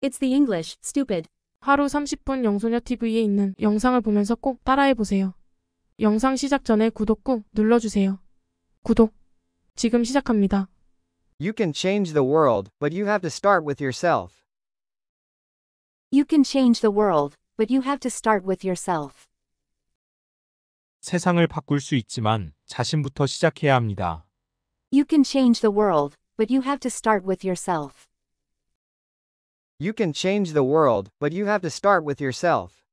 It's the English, stupid. 하루 30분 영소녀 TV에 있는 영상을 보면서 꼭 따라해보세요. 영상 시작 전에 구독 꾹 눌러주세요. 구독. 지금 시작합니다. You can change the world, but you have to start with yourself. You can change the world, but you have to start with yourself. 세상을 바꿀 수 있지만 자신부터 시작해야 합니다. You can change the world, but you have to start with yourself. You can change the world, but you have to start with yourself.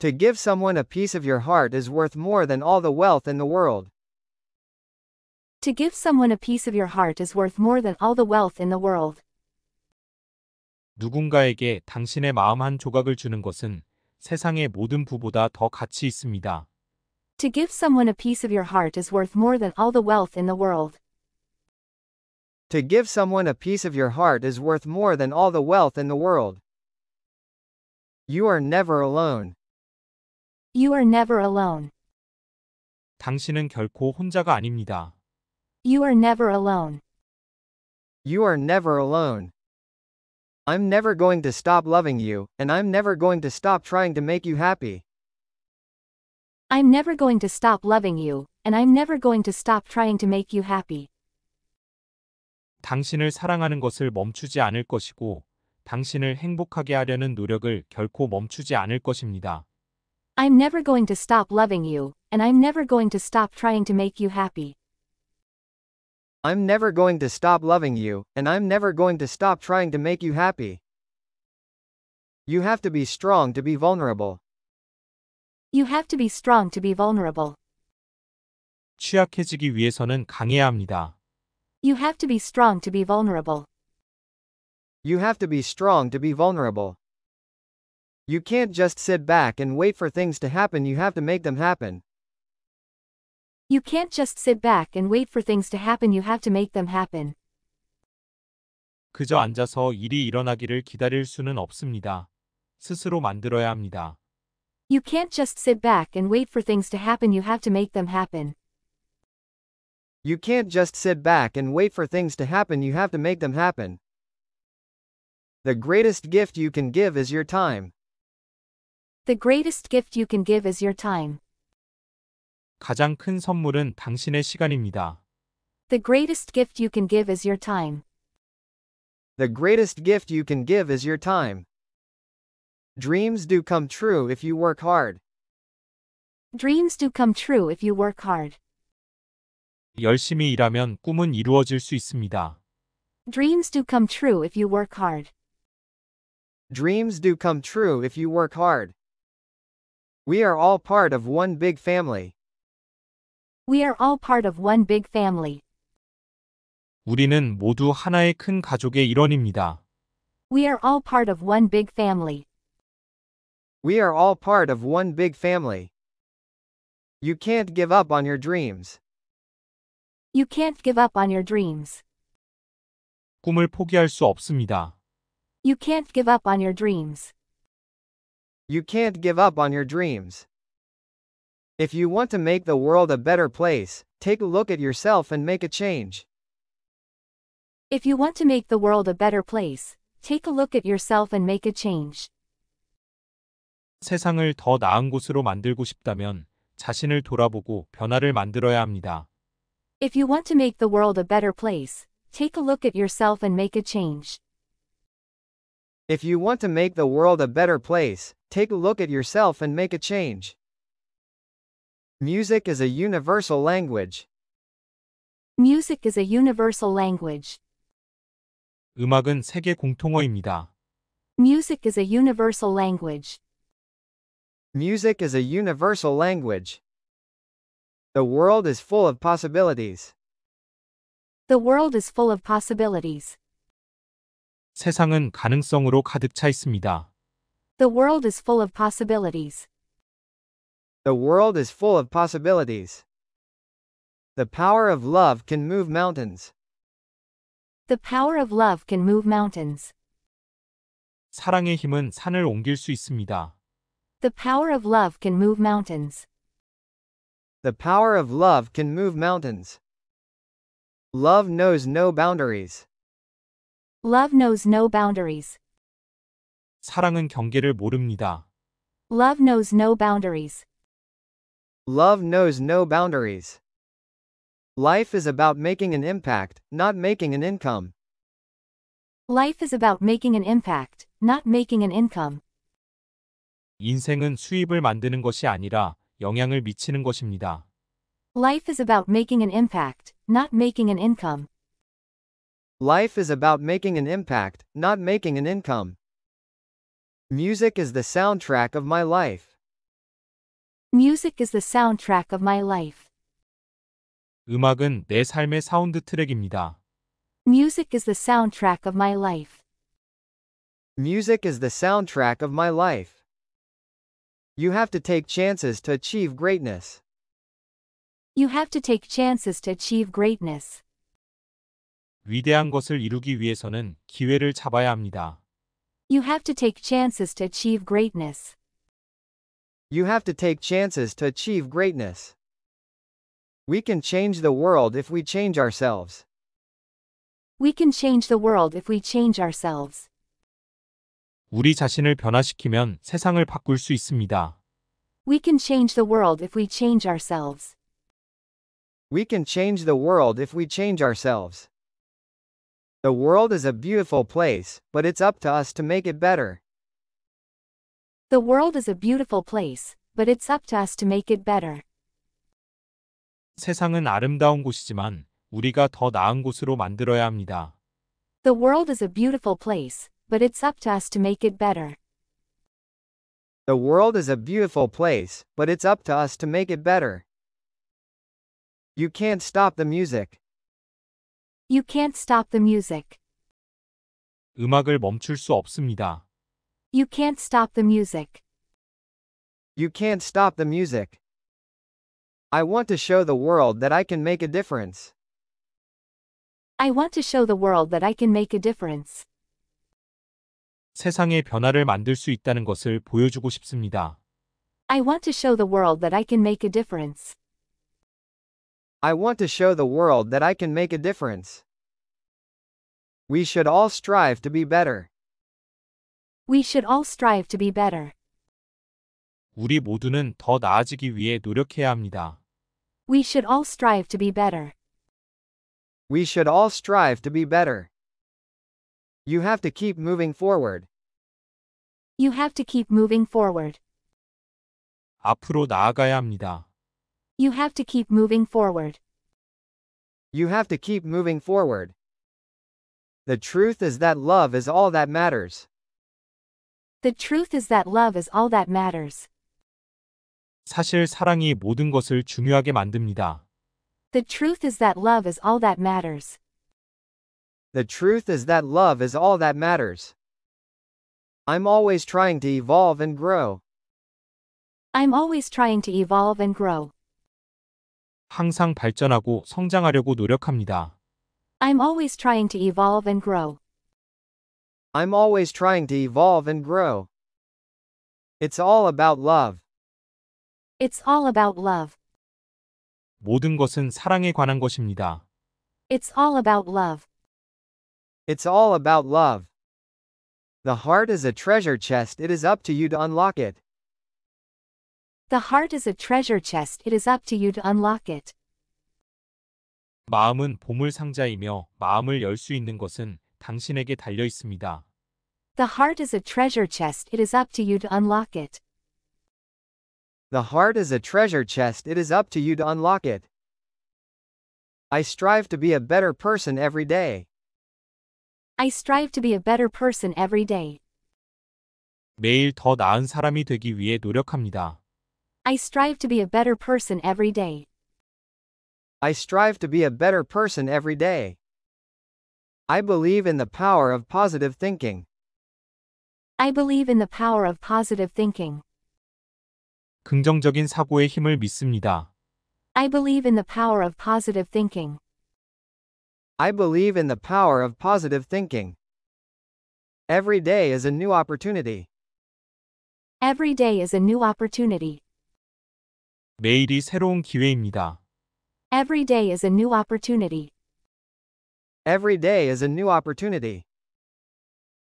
To give someone a piece of your heart is worth more than all the wealth in the world. To give someone a piece of your heart is worth more than all the wealth in the world. 누군가에게 당신의 마음 한 조각을 주는 것은 세상의 모든 부보다 더 가치 있습니다. To give someone a piece of your heart is worth more than all the wealth in the world. To give someone a piece of your heart is worth more than all the wealth in the world. You are never alone. You are never alone. 당신은 결코 혼자가 아닙니다. You are never alone. You are never alone. I'm never going to stop loving you, and I'm never going to stop trying to make you happy. I'm never going to stop loving you, and I'm never going to stop trying to make you happy. 당신을 사랑하는 것을 멈추지 않을 것이고 당신을 행복하게 하려는 노력을 결코 멈추지 않을 것입니다. I'm never going to stop loving you, and I'm never going to stop trying to make you happy. I'm never going to stop loving you, and I'm never going to stop trying to make you happy. You have to be strong to be vulnerable. You have to be strong to be vulnerable. 취약해지기 위해서는 강해야 합니다. You have to be strong to be vulnerable. You have to be strong to be vulnerable. You can't just sit back and wait for things to happen, you have to make them happen. You can't just sit back and wait for things to happen, you have to make them happen. 그저 앉아서 일이 일어나기를 기다릴 수는 없습니다. 스스로 만들어야 합니다. You can't just sit back and wait for things to happen, you have to make them happen. You can't just sit back and wait for things to happen, you have to make them happen. The greatest gift you can give is your time. The greatest gift you can give is your time. 가장 큰 선물은 당신의 시간입니다. The greatest gift you can give is your time. The greatest gift you can give is your time. Dreams do come true if you work hard. Dreams do come true if you work hard. 열심히 일하면 꿈은 이루어질 수 있습니다. Dreams do come true if you work hard. Dreams do come true if you work hard. We are all part of one big family. We are all part of one big family. 우리는 모두 하나의 큰 가족의 일원입니다. We are all part of one big family. We are all part of one big family. You can't give up on your dreams. You can't give up on your dreams. 꿈을 포기할 수 없습니다. You can't give up on your dreams. You can't give up on your dreams. If you want to make the world a better place, take a look at yourself and make a change. If you want to make the world a better place, take a look at yourself and make a change. 세상을 더 나은 곳으로 만들고 싶다면 자신을 돌아보고 변화를 만들어야 합니다. If you want to make the world a better place, take a look at yourself and make a change. If you want to make the world a better place, take a look at yourself and make a change. Music is a universal language. Music is a universal language. 음악은 세계 공통어입니다. Music is a universal language. Music is a universal language. The world is full of possibilities. The world is full of possibilities. 세상은 가능성으로 가득 차 있습니다. The world is full of possibilities. The world is full of possibilities. The power of love can move mountains. The power of love can move mountains. 사랑의 힘은 산을 옮길 수 있습니다. The power of love can move mountains. The power of love can move mountains. Love knows no boundaries. Love knows no boundaries. 사랑은 경계를 모릅니다. Love knows no boundaries. Love knows no boundaries. Life is about making an impact, not making an income. Life is about making an impact, not making an income. 인생은 수입을 만드는 것이 아니라 영향을 미치는 것입니다. Life is about making an impact, not making an income. Life is about making an impact, not making an income. Music is the soundtrack of my life. Music is the soundtrack of my life. 음악은 내 삶의 사운드 트랙입니다. Music is the soundtrack of my life. Music is the soundtrack of my life. You have to take chances to achieve greatness. You have to take chances to achieve greatness. 위대한 것을 이루기 위해서는 기회를 잡아야 합니다. You have to take chances to achieve greatness. You have to take chances to achieve greatness. We can change the world if we change ourselves. We can change the world if we change ourselves. 우리 자신을 변화시키면 세상을 바꿀 수 있습니다. We can change the world if we change ourselves. We can change the world if we change ourselves. The world is a beautiful place, but it's up to us to make it better. The world is a beautiful place, but it's up to us to make it better. 세상은 아름다운 곳이지만 우리가 더 나은 곳으로 만들어야 합니다. The world is a beautiful place, but it's up to us to make it better. The world is a beautiful place, but it's up to us to make it better. You can't stop the music. You can't stop the music. 음악을 멈출 수 없습니다. You can't stop the music. You can't stop the music. I want to show the world that I can make a difference. I want to show the world that I can make a difference. 세상의 변화를 만들 수 있다는 것을 보여주고 싶습니다. I want to show the world that I can make a difference. I want to show the world that I can make a difference. We should all strive to be better. We should all strive to be better. 우리 모두는 더 나아지기 위해 노력해야 합니다. We should all strive to be better. We should all strive to be better. You have to keep moving forward. You have to keep moving forward. 앞으로 나아가야 합니다. You have to keep moving forward. You have to keep moving forward. The truth is that love is all that matters. The truth is that love is all that matters. 사실 사랑이 모든 것을 중요하게 만듭니다. The truth is that love is all that matters. The truth is that love is all that matters. I'm always trying to evolve and grow. I'm always trying to evolve and grow. 항상 발전하고 성장하려고 노력합니다. I'm always trying to evolve and grow. I'm always trying to evolve and grow. It's all about love. It's all about love. 모든 것은 사랑에 관한 것입니다. It's all about love. It's all about love. The heart is a treasure chest, it is up to you to unlock it. The heart is a treasure chest, it is up to you to unlock it. 마음은 보물 상자이며 마음을 열 수 있는 것은 당신에게 달려 있습니다. The heart is a treasure chest, it is up to you to unlock it. The heart is a treasure chest, it is up to you to unlock it. I strive to be a better person every day. I strive to be a better person every day. 매일 더 나은 사람이 되기 위해 노력합니다. I strive to be a better person every day. I strive to be a better person every day. I believe in the power of positive thinking. I believe in the power of positive thinking. 긍정적인 사고의 힘을 믿습니다. I believe in the power of positive thinking. I believe in the power of positive thinking. Every day is a new opportunity. Every day is a new opportunity. 매일이 새로운 기회입니다. Every day is a new opportunity. Every day is a new opportunity.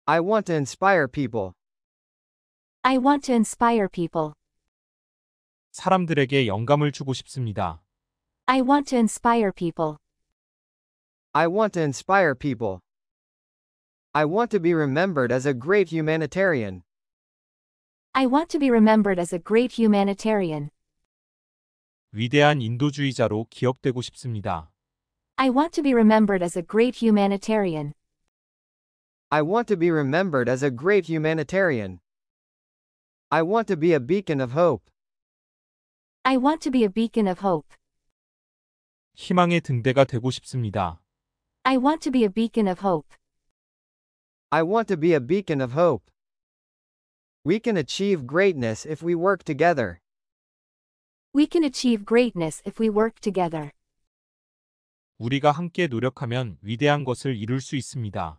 I want to inspire people. I want to inspire people. 사람들에게 영감을 주고 싶습니다. I want to inspire people. I want to inspire people. I want to be remembered as a great humanitarian. I want to be remembered as a great humanitarian. 위대한 인도주의자로 기억되고 싶습니다. I want to be remembered as a great humanitarian. I want to be remembered as a great humanitarian. I want to be a beacon of hope. I want to be a beacon of hope. 희망의 등대가 되고 싶습니다. I want to be a beacon of hope. I want to be a beacon of hope. We can achieve greatness if we work together. We can achieve greatness if we work together. 우리가 함께 노력하면 위대한 것을 이룰 수 있습니다.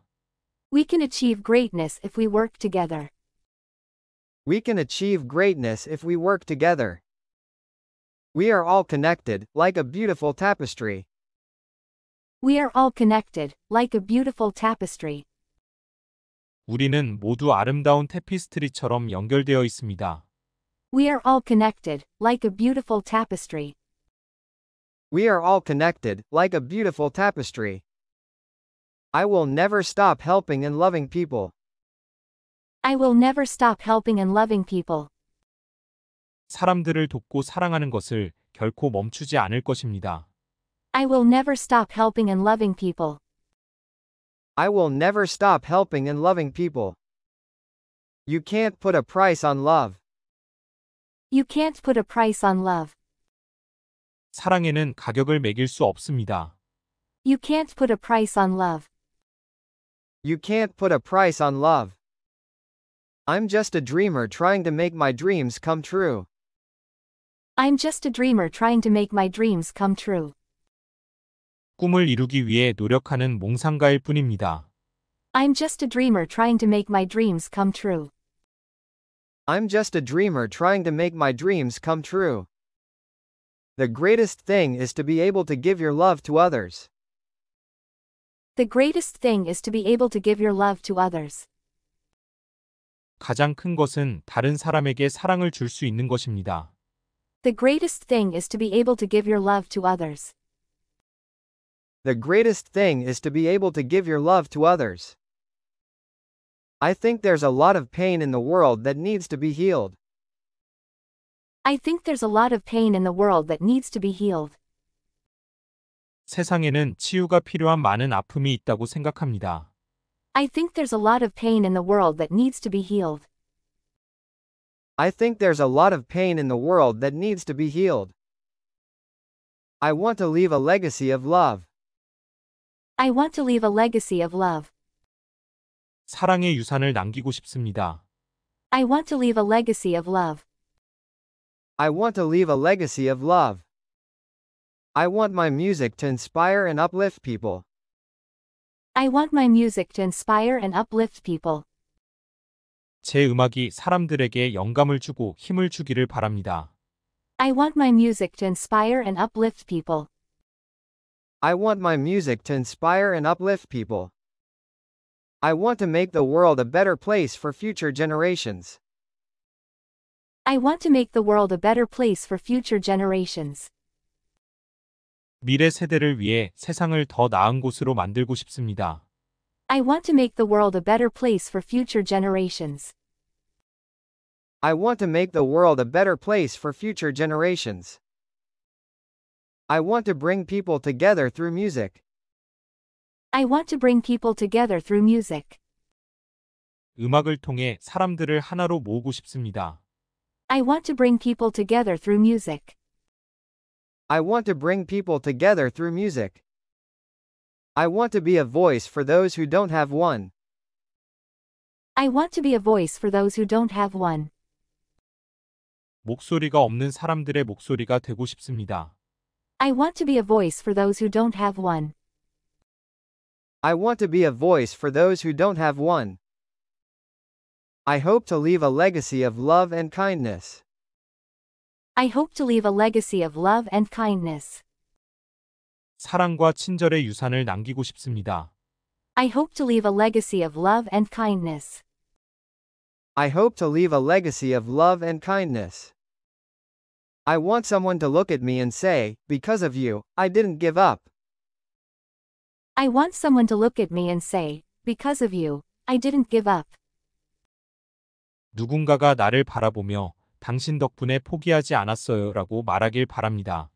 We can achieve greatness if we work together. We can achieve greatness if we work together. We are all connected, like a beautiful tapestry. We are all connected, like a beautiful tapestry. 우리는 모두 아름다운 테피스트리처럼 연결되어 있습니다. We are all connected, like a beautiful tapestry. We are all connected, like a beautiful tapestry. I will never stop helping and loving people. I will never stop helping and loving people. 사람들을 돕고 사랑하는 것을 결코 멈추지 않을 것입니다. I will never stop helping and loving people. I will never stop helping and loving people. You can't put a price on love. You can't put a price on love. 사랑에는 가격을 매길 수 없습니다. You can't put a price on love. You can't put a price on love. I'm just a dreamer trying to make my dreams come true. I'm just a dreamer trying to make my dreams come true. 꿈을 이루기 위해 노력하는 몽상가일 뿐입니다. I'm just a dreamer trying to make my dreams come true. I'm just a dreamer trying to make my dreams come true. The greatest thing is to be able to give your love to others. The greatest thing is to be able to give your love to others. 가장 큰 것은 다른 사람에게 사랑을 줄 있는 것입니다. The greatest thing is to be able to give your love to others. The greatest thing is to be able to give your love to others. I think there's a lot of pain in the world that needs to be healed. I think there's a lot of pain in the world that needs to be healed. 세상에는 치유가 필요한 많은 아픔이 있다고 생각합니다. I think there's a lot of pain in the world that needs to be healed. I think there's a lot of pain in the world that needs to be healed. I want to leave a legacy of love. I want to leave a legacy of love. 사랑의 유산을 남기고 싶습니다. I want to leave a legacy of love. I want to leave a legacy of love. I want my music to inspire and uplift people. I want my music to inspire and uplift people. 제 음악이 사람들에게 영감을 주고 힘을 주기를 바랍니다. I want my music to inspire and uplift people. I want my music to inspire and uplift people. I want to make the world a better place for future generations. I want to make the world a better place for future generations. 미래 세대를 위해 세상을 더 나은 곳으로 만들고 싶습니다. I want to make the world a better place for future generations. I want to make the world a better place for future generations. I want to bring people together through music. I want to bring people together through music. 음악을 통해 사람들을 하나로 모으고 싶습니다. I want to bring people together through music. I want to bring people together through music. I want to be a voice for those who don't have one. I want to be a voice for those who don't have one. 목소리가 없는 사람들의 목소리가 되고 싶습니다. I want to be a voice for those who don't have one. I want to be a voice for those who don't have one. I hope to leave a legacy of love and kindness. I hope to leave a legacy of love and kindness. 사랑과 친절의 유산을 남기고 싶습니다. I hope to leave a legacy of love and kindness. I hope to leave a legacy of love and kindness. I want someone to look at me and say, because of you, I didn't give up. I want someone to look at me and say, because of you, I didn't give up. 누군가가 나를 바라보며 당신 덕분에 포기하지 않았어요라고 말하길 바랍니다.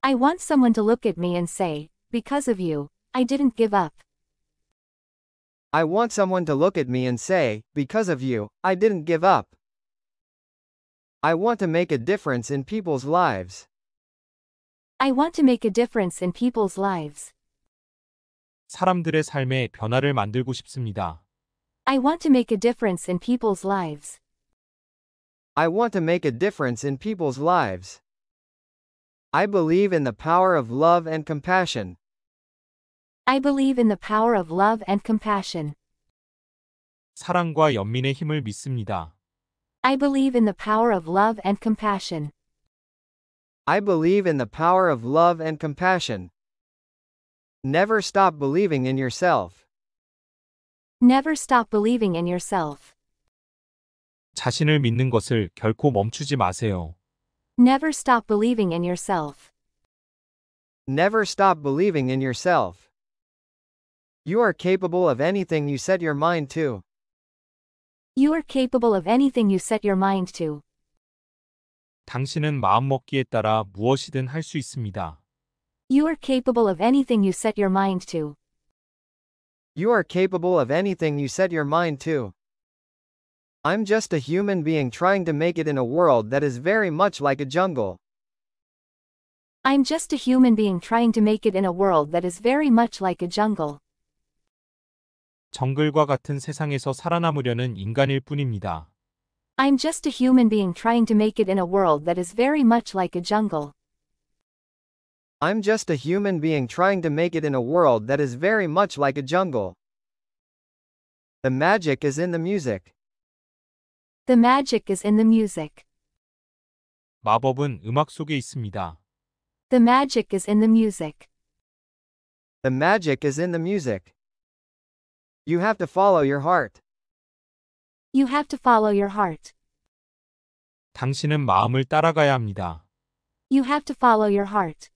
I want someone to look at me and say, because of you, I didn't give up. I want someone to look at me and say, because of you, I didn't give up. I want to make a difference in people's lives. I want to make a difference in people's lives. 사람들의 삶에 변화를 만들고 싶습니다. I want to make a difference in people's lives. I want to make a difference in people's lives. I believe in the power of love and compassion. I believe in the power of love and compassion. 사랑과 연민의 힘을 믿습니다. I believe in the power of love and compassion. I believe in the power of love and compassion. Never stop believing in yourself. Never stop believing in yourself. 자신을 믿는 것을 결코 멈추지 마세요. Never stop believing in yourself. Never stop believing in yourself. You are capable of anything you set your mind to. You are capable of anything you set your mind to. 당신은 마음먹기에 따라 무엇이든 할 수 있습니다. You are capable of anything you set your mind to. You are capable of anything you set your mind to. I'm just a human being trying to make it in a world that is very much like a jungle. I'm just a human being trying to make it in a world that is very much like a jungle. 정글과 같은 세상에서 살아남으려는 인간일 뿐입니다. I'm just a human being trying to make it in a world that is very much like a jungle. I'm just a human being trying to make it in a world that is very much like a jungle. The magic is in the music. The magic is in the music. 마법은 음악 속에 있습니다. The magic is in the music. The magic is in the music. You have to follow your heart. You have to follow your heart. 당신은 마음을 따라가야 합니다. You have to follow your heart.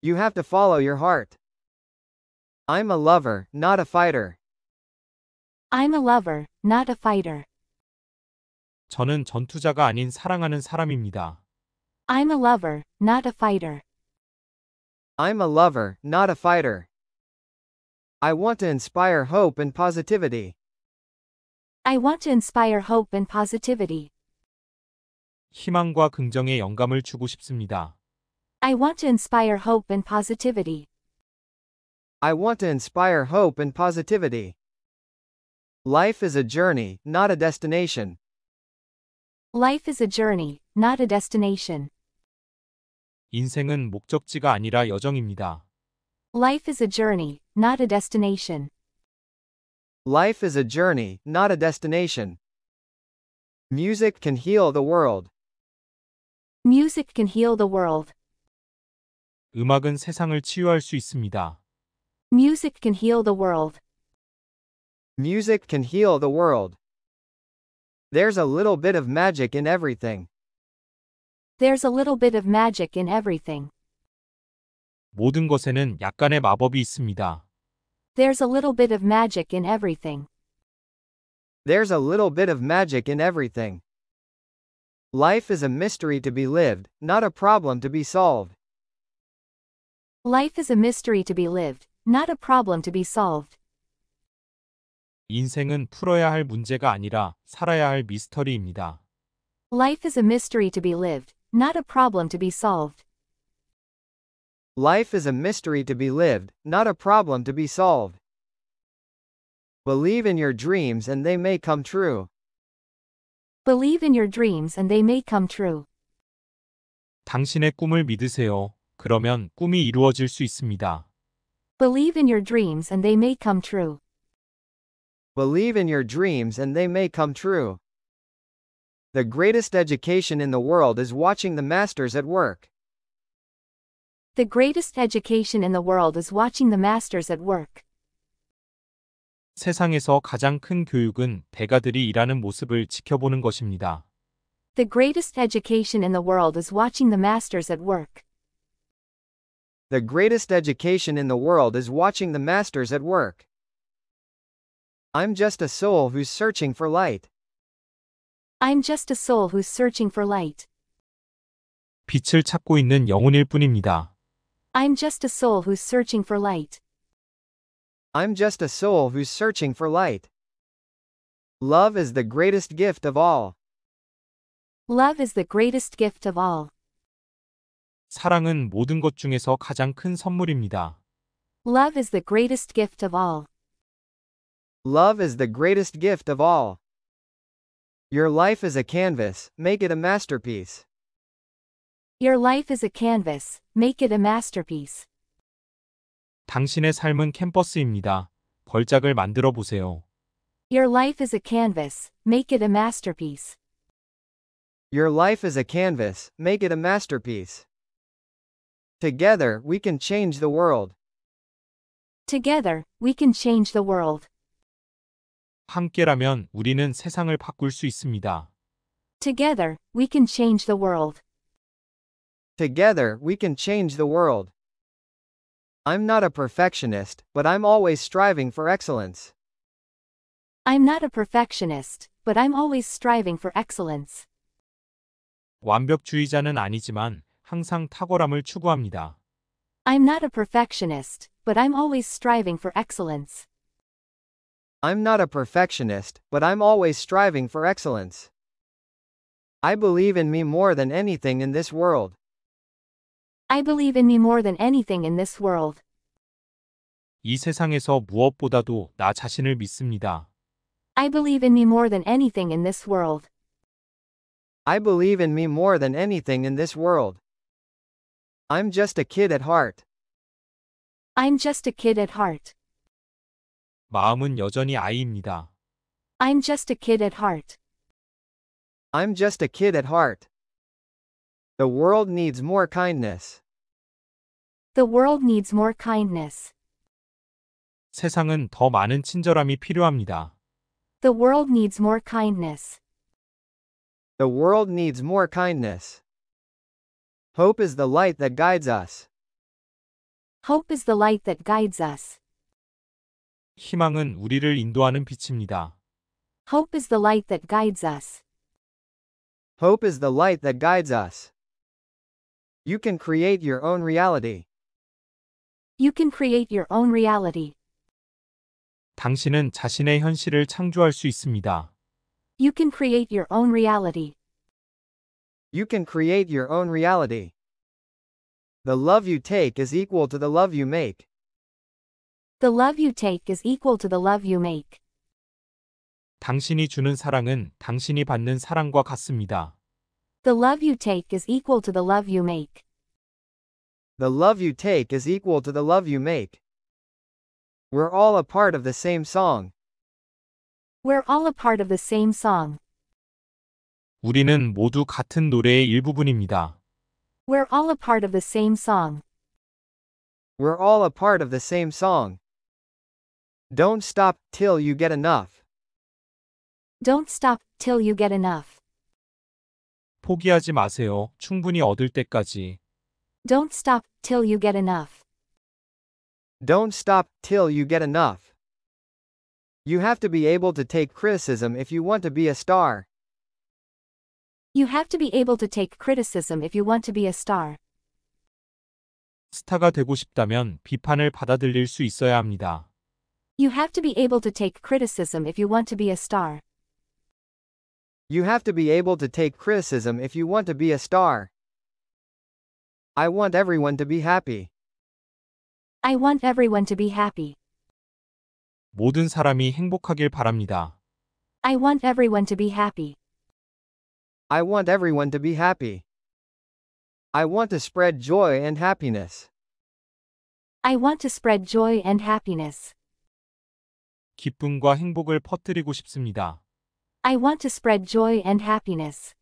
You have to follow your heart. I'm a lover, not a fighter. I'm a lover, not a fighter. 저는 전투자가 아닌 사랑하는 사람입니다. I'm a lover, not a fighter. I'm a lover, not a fighter. I want to inspire hope and positivity. I want to inspire hope and positivity. 희망과 긍정의 영감을 주고 싶습니다. I want to inspire hope and positivity. I want to inspire hope and positivity. Life is a journey, not a destination. Life is a journey, not a destination. 인생은 목적지가 아니라 여정입니다. Life is a journey, not a destination. Life is a journey, not a destination. Music can heal the world. Music can heal the world. 음악은 세상을 치유할 수 있습니다. Music can heal the world. Music can heal the world. There's a little bit of magic in everything. There's a little bit of magic in everything. 모든 것에는 약간의 마법이 있습니다. There's a little bit of magic in everything. There's a little bit of magic in everything. Life is a mystery to be lived, not a problem to be solved. Life is a mystery to be lived, not a problem to be solved. 인생은 풀어야 할 문제가 아니라 살아야 할 미스터리입니다. Life is a mystery to be lived, not a problem to be solved. Life is a mystery to be lived, not a problem to be solved. Believe in your dreams and they may come true. Believe in your dreams and they may come true. 당신의 꿈을 믿으세요. 그러면 꿈이 이루어질 수 있습니다. Believe in your dreams and they may come true. Believe in your dreams and they may come true. The greatest education in the world is watching the masters at work. The greatest education in the world is watching the masters at work. 세상에서 가장 큰 교육은 대가들이 일하는 모습을 지켜보는 것입니다. The greatest education in the world is watching the masters at work. The greatest education in the world is watching the masters at work. I'm just a soul who's searching for light. I'm just a soul who's searching for light. 빛을 찾고 있는 영혼일 뿐입니다. I'm just a soul who's searching for light. I'm just a soul who's searching for light. Love is the greatest gift of all. Love is the greatest gift of all. 사랑은 모든 것 중에서 가장 큰 선물입니다. Love is the greatest gift of all. Love is the greatest gift of all. Your life is a canvas, make it a masterpiece. Your life is a canvas. Make it a masterpiece. 당신의 삶은 캔버스입니다. 걸작을 만들어 보세요. Your life is a canvas. Make it a masterpiece. Your life is a canvas. Make it a masterpiece. Together, we can change the world. Together, we can change the world. 함께라면 우리는 세상을 바꿀 수 있습니다. Together, we can change the world. Together, we can change the world. I'm not a perfectionist, but I'm always striving for excellence. I'm not a perfectionist, but I'm always striving for excellence. 완벽주의자는 아니지만 항상 탁월함을 추구합니다. I'm not a perfectionist, but I'm always striving for excellence. I'm not a perfectionist, but I'm always striving for excellence. I believe in me more than anything in this world. I believe in me more than anything in this world. 이 세상에서 무엇보다도 나 자신을 믿습니다. I believe in me more than anything in this world. I believe in me more than anything in this world. I'm just a kid at heart. I'm just a kid at heart. 마음은 여전히 아이입니다. I'm just a kid at heart. I'm just a kid at heart. The world needs more kindness. The world needs more kindness. 세상은 더 많은 친절함이 필요합니다. The world needs more kindness. The world needs more kindness. Hope is the light that guides us. Hope is the light that guides us. 희망은 우리를 인도하는 빛입니다. Hope is the light that guides us. Hope is the light that guides us. You can create your own reality. You can create your own reality. 당신은 자신의 현실을 창조할 수 있습니다. You can create your own reality. You can create your own reality. The love you take is equal to the love you make. The love you take is equal to the love you make. 당신이 주는 사랑은 당신이 받는 사랑과 같습니다. The love you take is equal to the love you make. The love you take is equal to the love you make. We're all a part of the same song. We're all a part of the same song. 우리는 모두 같은 노래의 일부분입니다. We're all a part of the same song. We're all a part of the same song. Don't stop till you get enough. Don't stop till you get enough. 포기하지 마세요. 충분히 얻을 때까지. Don't stop till you get enough. Don't stop till you get enough. You have to be able to take criticism if you want to be a star. You have to be able to take criticism if you want to be a star. 스타가 되고 싶다면 비판을 받아들일 수 있어야 합니다. You have to be able to take criticism if you want to be a star. You have to be able to take criticism if you want to be a star. I want everyone to be happy. I want everyone to be happy. 모든 사람이 행복하길 바랍니다. I want everyone to be happy. I want everyone to be happy. I want to spread joy and happiness. I want to spread joy and happiness. 기쁨과 행복을 퍼뜨리고 싶습니다. I want to spread joy and happiness.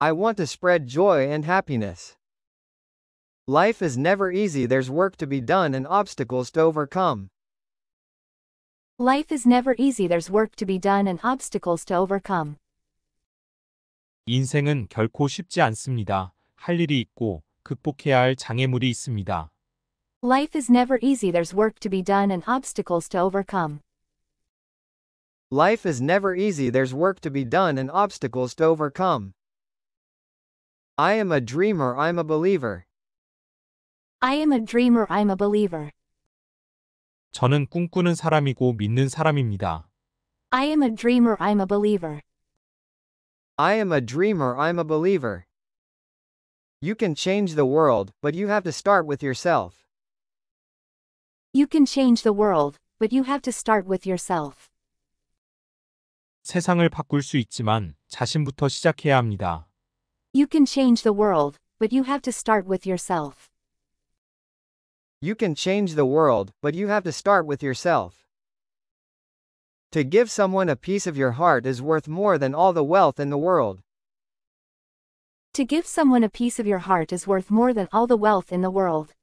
I want to spread joy and happiness. Life is never easy, there's work to be done and obstacles to overcome. Life is never easy, there's work to be done and obstacles to overcome. 인생은 결코 쉽지 않습니다. 할 일이 있고 극복해야 할 장애물이 있습니다. Life is never easy, there's work to be done and obstacles to overcome. Life is never easy, there's work to be done and obstacles to overcome. I am a dreamer, I'm a believer. I am a dreamer, I'm a believer. 저는 꿈꾸는 사람이고 믿는 사람입니다. I am a dreamer, I'm a believer. I am a dreamer, I'm a believer. You can change the world, but you have to start with yourself. You can change the world, but you have to start with yourself. 세상을 바꿀 수 있지만 자신부터 시작해야 합니다. You can change the world, but you have to start with yourself. You can change the world, but you have to start with yourself. To give someone a piece of your heart is worth more than all the wealth in the world. To give someone a piece of your heart is worth more than all the wealth in the world.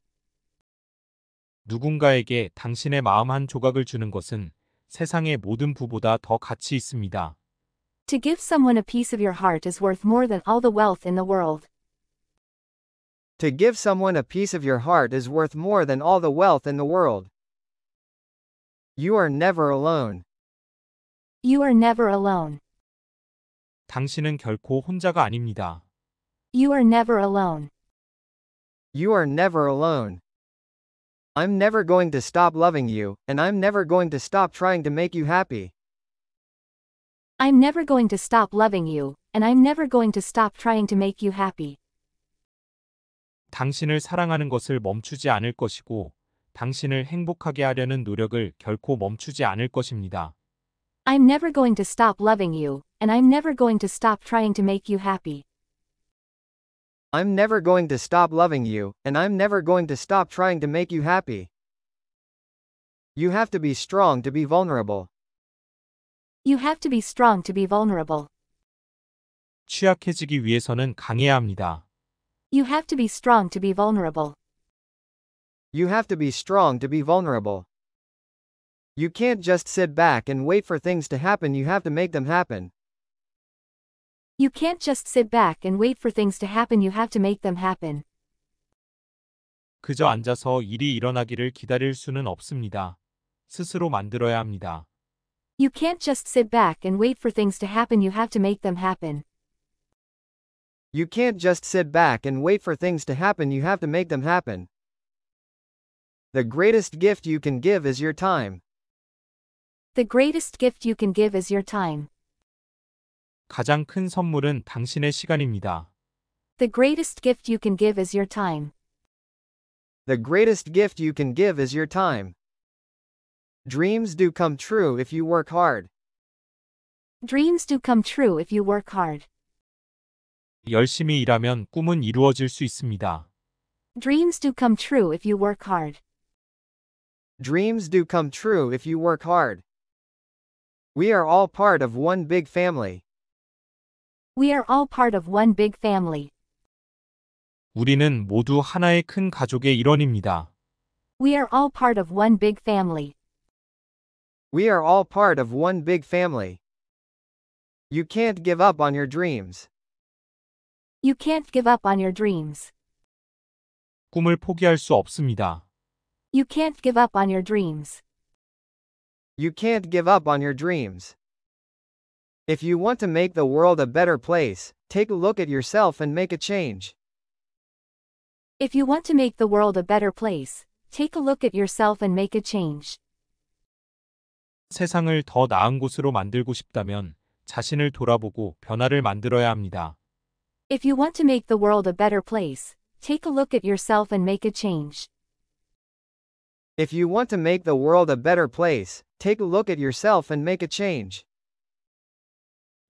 누군가에게 당신의 마음 한 조각을 주는 것은 세상의 모든 부보다 더 가치 있습니다. To give someone a piece of your heart is worth more than all the wealth in the world. To give someone a piece of your heart is worth more than all the wealth in the world. You are never alone. You are never alone. 당신은 결코 혼자가 아닙니다. You are never alone. You are never alone. I'm never going to stop loving you, and I'm never going to stop trying to make you happy. I'm never going to stop loving you, and I'm never going to stop trying to make you happy. 당신을 사랑하는 것을 멈추지 않을 것이고, 당신을 행복하게 하려는 노력을 결코 멈추지 않을 것입니다. I'm never going to stop loving you, and I'm never going to stop trying to make you happy. I'm never going to stop loving you, and I'm never going to stop trying to make you happy. You have to be strong to be vulnerable. You have to be strong to be vulnerable. 취약해지기 위해서는 강해야 합니다. You have to be strong to be vulnerable. You have to be strong to be vulnerable. You can't just sit back and wait for things to happen, you have to make them happen. You can't just sit back and wait for things to happen, you have to make them happen. 그저 앉아서 일이 일어나기를 기다릴 수는 없습니다. 스스로 만들어야 합니다. You can't just sit back and wait for things to happen, you have to make them happen. You can't just sit back and wait for things to happen, you have to make them happen. The greatest gift you can give is your time. The greatest gift you can give is your time. 가장 큰 선물은 당신의 시간입니다. The greatest gift you can give is your time. The greatest gift you can give is your time. Dreams do come true if you work hard. Dreams do come true if you work hard. 열심히 일하면 꿈은 이루어질 수 있습니다. Dreams do come true if you work hard. Dreams do come true if you work hard. We are all part of one big family. We are all part of one big family. 우리는 모두 하나의 큰 가족의 일원입니다. We are all part of one big family. We are all part of one big family. You can't give up on your dreams. You can't give up on your dreams. 꿈을 포기할 수 없습니다. You can't give up on your dreams. You can't give up on your dreams. If you want to make the world a better place, take a look at yourself and make a change. If you want to make the world a better place, take a look at yourself and make a change. 세상을 더 나은 곳으로 만들고 싶다면 자신을 돌아보고 변화를 만들어야 합니다. If you want to make the world a better place, take a look at yourself and make a change. If you want to make the world a better place, take a look at yourself and make a change.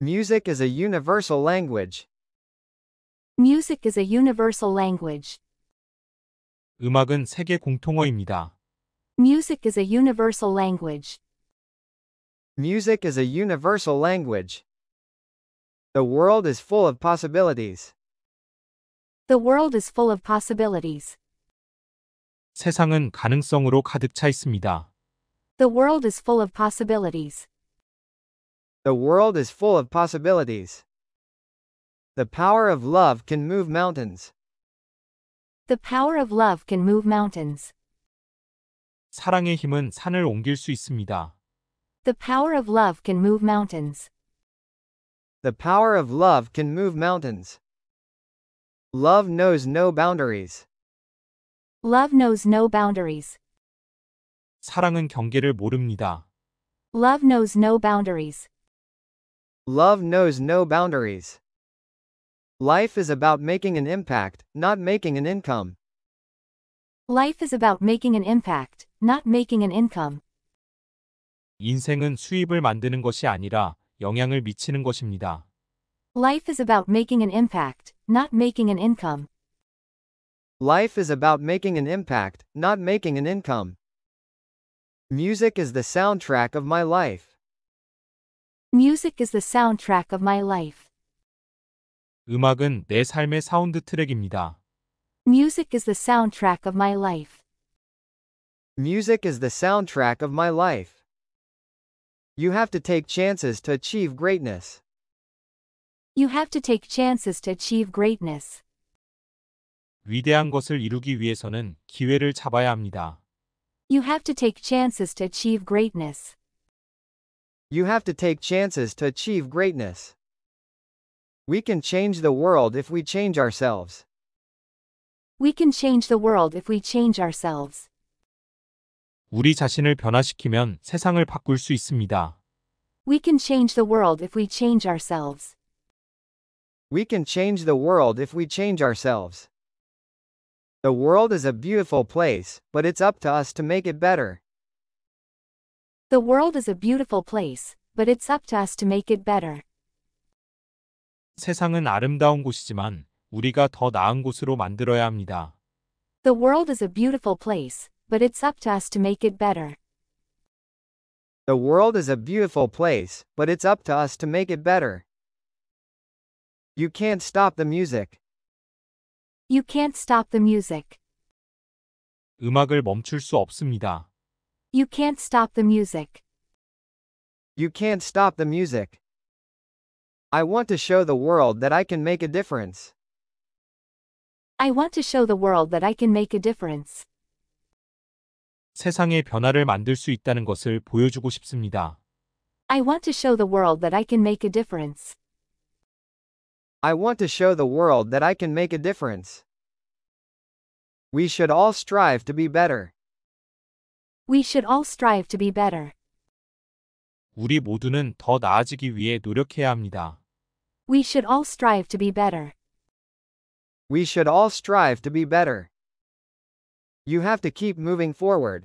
Music is a universal language. Music is a universal language. 음악은 세계 공통어입니다. Music is a universal language. Music is a universal language. The world is full of possibilities. The world is full of possibilities. 세상은 가능성으로 가득 차 있습니다. The world is full of possibilities. The world is full of possibilities. The power of love can move mountains. The power of love can move mountains. 사랑의 힘은 산을 옮길 수 있습니다. The power of love can move mountains. The power of love can move mountains. Love knows no boundaries. Love knows no boundaries. 사랑은 경계를 모릅니다. Love knows no boundaries. Love knows no boundaries. Life is about making an impact, not making an income. Life is about making an impact, not making an income. 인생은 수입을 만드는 것이 아니라 영향을 미치는 것입니다. Life is about making an impact, not making an income. Life is about making an impact, not making an income. Music is the soundtrack of my life. Music is the soundtrack of my life. 음악은 내 삶의 Music is the soundtrack of my life. Music is the soundtrack of my life. You have to take chances to achieve greatness. You have to take chances to achieve greatness. 위대한 것을 이루기 위해서는 기회를 잡아야 합니다. You have to take chances to achieve greatness. You have to take chances to achieve greatness. We can change the world if we change ourselves. We can change the world if we change ourselves. 우리 자신을 변화시키면 세상을 바꿀 수 있습니다. We can change the world if we change ourselves. We can change the world if we change ourselves. The world is a beautiful place, but it's up to us to make it better. The world is a beautiful place, but it's up to us to make it better. 세상은 아름다운 곳이지만 우리가 더 나은 곳으로 만들어야 합니다. The world is a beautiful place, but it's up to us to make it better. The world is a beautiful place, but it's up to us to make it better. You can't stop the music. You can't stop the music. 음악을 멈출 수 없습니다. You can't stop the music. You can't stop the music. I want to show the world that I can make a difference. I want to show the world that I can make a difference. 세상의 변화를 만들 수 있다는 것을 보여주고 싶습니다. I want to show the world that I can make a difference. I want to show the world that I can make a difference. We should all strive to be better. We should all strive to be better. 우리 모두는 더 나아지기 위해 노력해야 합니다. We should all strive to be better. We should all strive to be better. You have to keep moving forward.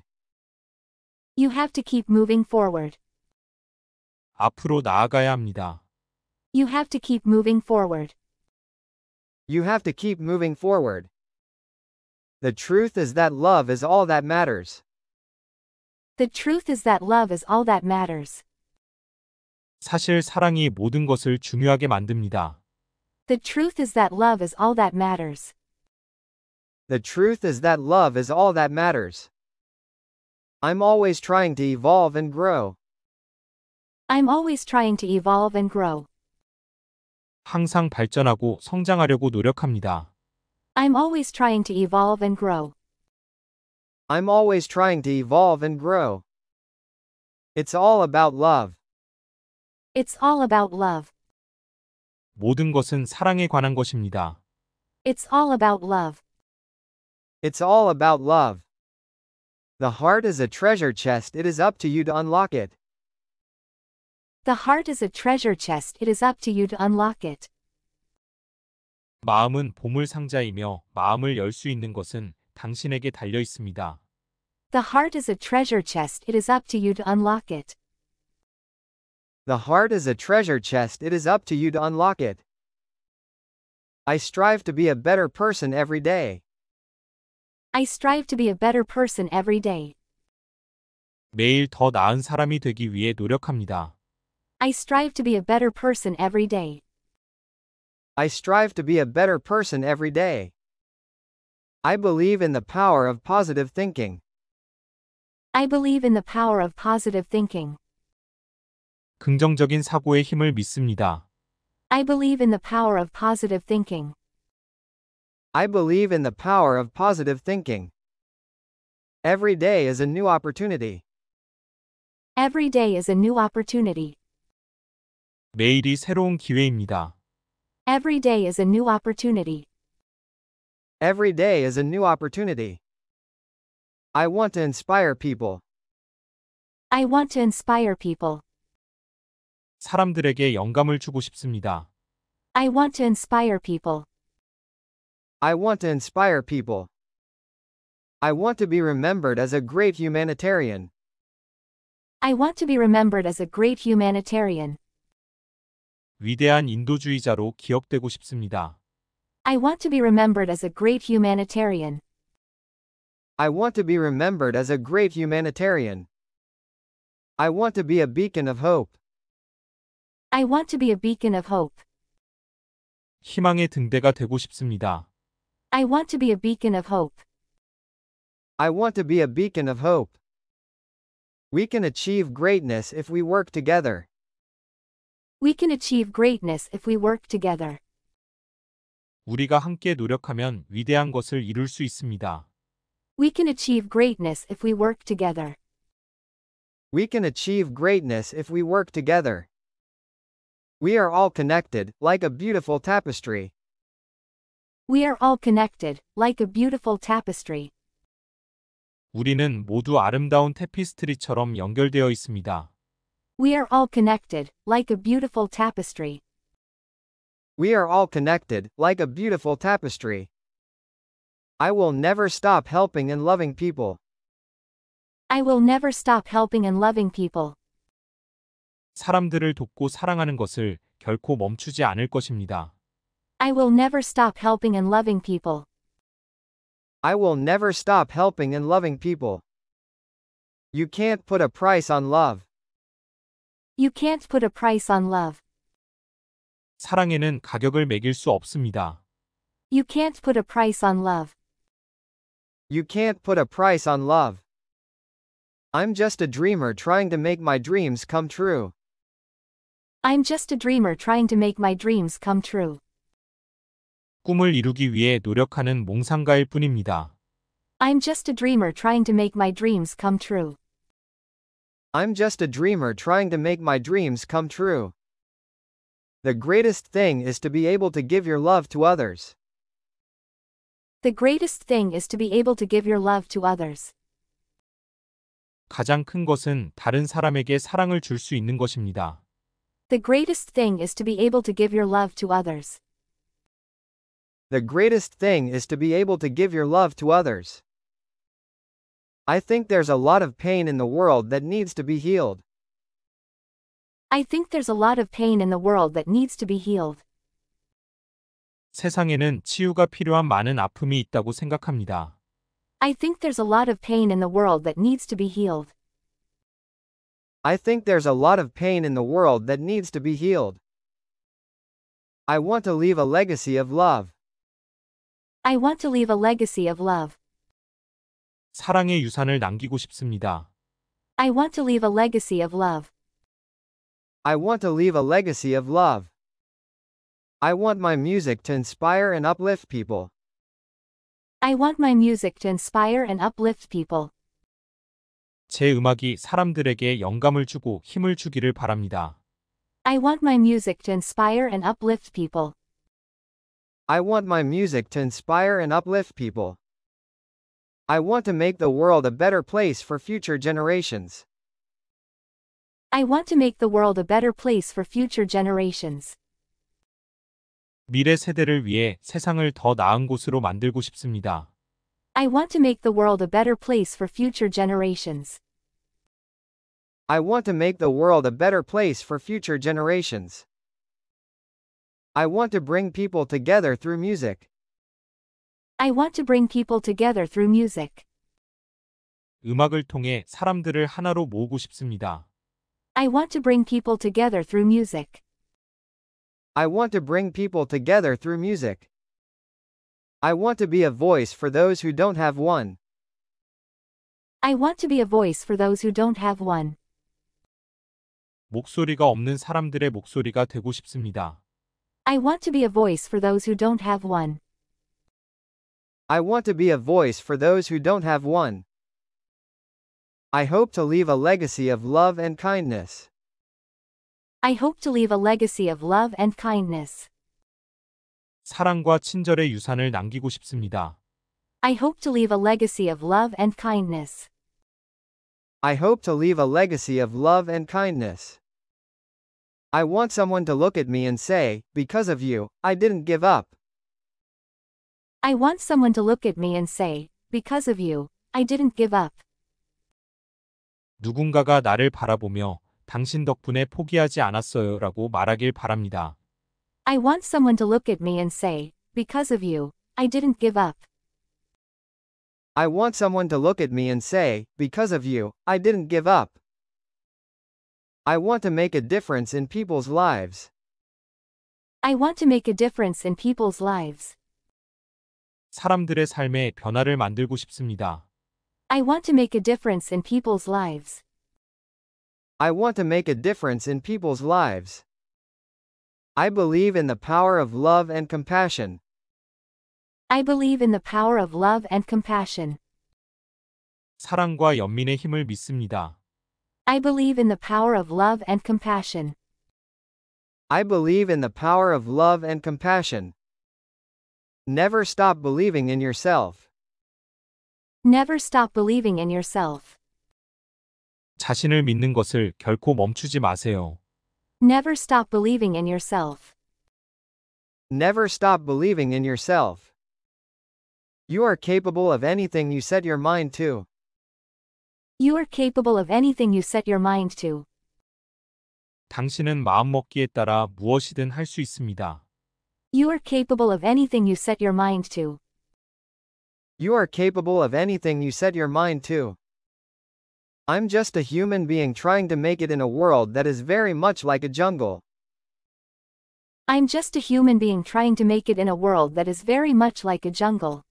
You have to keep moving forward. 앞으로 나아가야 합니다. You have to keep moving forward. You have to keep moving forward. The truth is that love is all that matters. The truth is that love is all that matters. 사실 사랑이 모든 것을 중요하게 만듭니다. The truth is that love is all that matters. The truth is that love is all that matters. I'm always trying to evolve and grow. I'm always trying to evolve and grow. 항상 발전하고 성장하려고 노력합니다. I'm always trying to evolve and grow. I'm always trying to evolve and grow. It's all about love. It's all about love. 모든 것은 사랑에 관한 것입니다. It's all about love. It's all about love. The heart is a treasure chest, it is up to you to unlock it. The heart is a treasure chest, it is up to you to unlock it. 마음은 보물 상자이며 마음을 열 수 있는 것은 당신에게 달려 있습니다. The heart is a treasure chest. It is up to you to unlock it. The heart is a treasure chest. It is up to you to unlock it. I strive to be a better person every day. I strive to be a better person every day. 매일 더 나은 사람이 되기 위해 노력합니다. I strive to be a better person every day. I strive to be a better person every day. I believe in the power of positive thinking. I believe in the power of positive thinking. 긍정적인 사고의 힘을 믿습니다. I believe in the power of positive thinking. I believe in the power of positive thinking. Every day is a new opportunity. Every day is a new opportunity. 매일이 새로운 기회입니다. Every day is a new opportunity. Every day is a new opportunity. I want to inspire people. I want to inspire people. 사람들에게 영감을 주고 싶습니다. I want to inspire people. I want to inspire people. I want to be remembered as a great humanitarian. I want to be remembered as a great humanitarian. 위대한 인도주의자로 기억되고 싶습니다. I want to be remembered as a great humanitarian. I want to be remembered as a great humanitarian. I want to be a beacon of hope. I want to be a beacon of hope. 희망의 등대가 되고 싶습니다. I want to be a beacon of hope. I want to be a beacon of hope. We can achieve greatness if we work together. We can achieve greatness if we work together. 우리가 함께 노력하면 위대한 것을 이룰 수 있습니다. We can achieve greatness if we work together. We can achieve greatness if we work together. We are all connected, like a beautiful tapestry. We are all connected, like a beautiful tapestry. 우리는 모두 아름다운 테피스트리처럼 연결되어 있습니다. We are all connected, like a beautiful tapestry. We are all connected, like a beautiful tapestry. I will never stop helping and loving people. I will never stop helping and loving people. 사람들을 돕고 사랑하는 것을 결코 멈추지 않을 것입니다. I will never stop helping and loving people. I will never stop helping and loving people. You can't put a price on love. You can't put a price on love. 사랑에는 가격을 매길 수 없습니다. You can't put a price on love. You can't put a price on love. I'm just a dreamer trying to make my dreams come true. I'm just a dreamer trying to make my dreams come true. 꿈을 이루기 위해 노력하는 몽상가일 뿐입니다. I'm just a dreamer trying to make my dreams come true. I'm just a dreamer trying to make my dreams come true. The greatest thing is to be able to give your love to others. The greatest thing is to be able to give your love to others. 가장 큰 것은 다른 사람에게 사랑을 줄 수 있는 것입니다. The greatest thing is to be able to give your love to others. The greatest thing is to be able to give your love to others. I think there's a lot of pain in the world that needs to be healed. I think there's a lot of pain in the world that needs to be healed. 세상에는 치유가 필요한 많은 아픔이 있다고 생각합니다. I think there's a lot of pain in the world that needs to be healed. I think there's a lot of pain in the world that needs to be healed. I want to leave a legacy of love. I want to leave a legacy of love. 사랑의 유산을 남기고 싶습니다. I want to leave a legacy of love. I want to leave a legacy of love. I want my music to inspire and uplift people. I want my music to inspire and uplift people. 제 음악이 사람들에게 영감을 주고 힘을 주기를 바랍니다. I want my music to inspire and uplift people. I want my music to inspire and uplift people. I want to make the world a better place for future generations. I want to make the world a better place for future generations. 미래 세대를 위해 세상을 더 나은 곳으로 만들고 싶습니다. I want to make the world a better place for future generations. I want to make the world a better place for future generations. I want to bring people together through music. I want to bring people together through music. 음악을 통해 사람들을 하나로 모으고 싶습니다. I want to bring people together through music. I want to bring people together through music. I want to be a voice for those who don't have one. I want to be a voice for those who don't have one. 목소리가 없는 사람들의 목소리가 되고 싶습니다. I want to be a voice for those who don't have one. I want to be a voice for those who don't have one. I hope to leave a legacy of love and kindness. I hope to leave a legacy of love and kindness. 사랑과 친절의 유산을 남기고 싶습니다. I hope to leave a legacy of love and kindness. I hope to leave a legacy of love and kindness. I want someone to look at me and say, because of you, I didn't give up. I want someone to look at me and say, because of you, I didn't give up. 누군가가 나를 바라보며 당신 덕분에 포기하지 말하길 바랍니다. I want someone to look at me and say, because of you, I didn't give up. I want someone to look at me and say, because of you, I didn't give up. I want to make a difference in people's lives. I want to make a difference in people's lives. 사람들의 삶에 변화를 만들고 싶습니다. I want to make a difference in people's lives. I want to make a difference in people's lives. I believe in the power of love and compassion. I believe in the power of love and compassion. 사랑과 연민의 힘을 믿습니다. I believe in the power of love and compassion. I believe in the power of love and compassion. Never stop believing in yourself. Never stop believing in yourself. 자신을 믿는 것을 결코 멈추지 마세요. Never stop believing in yourself. Never stop believing in yourself. You are capable of anything you set your mind to. You are capable of anything you set your mind to. 당신은 마음먹기에 따라 무엇이든 할 수 있습니다. You are capable of anything you set your mind to. You are capable of anything you set your mind to. I'm just a human being trying to make it in a world that is very much like a jungle. I'm just a human being trying to make it in a world that is very much like a jungle.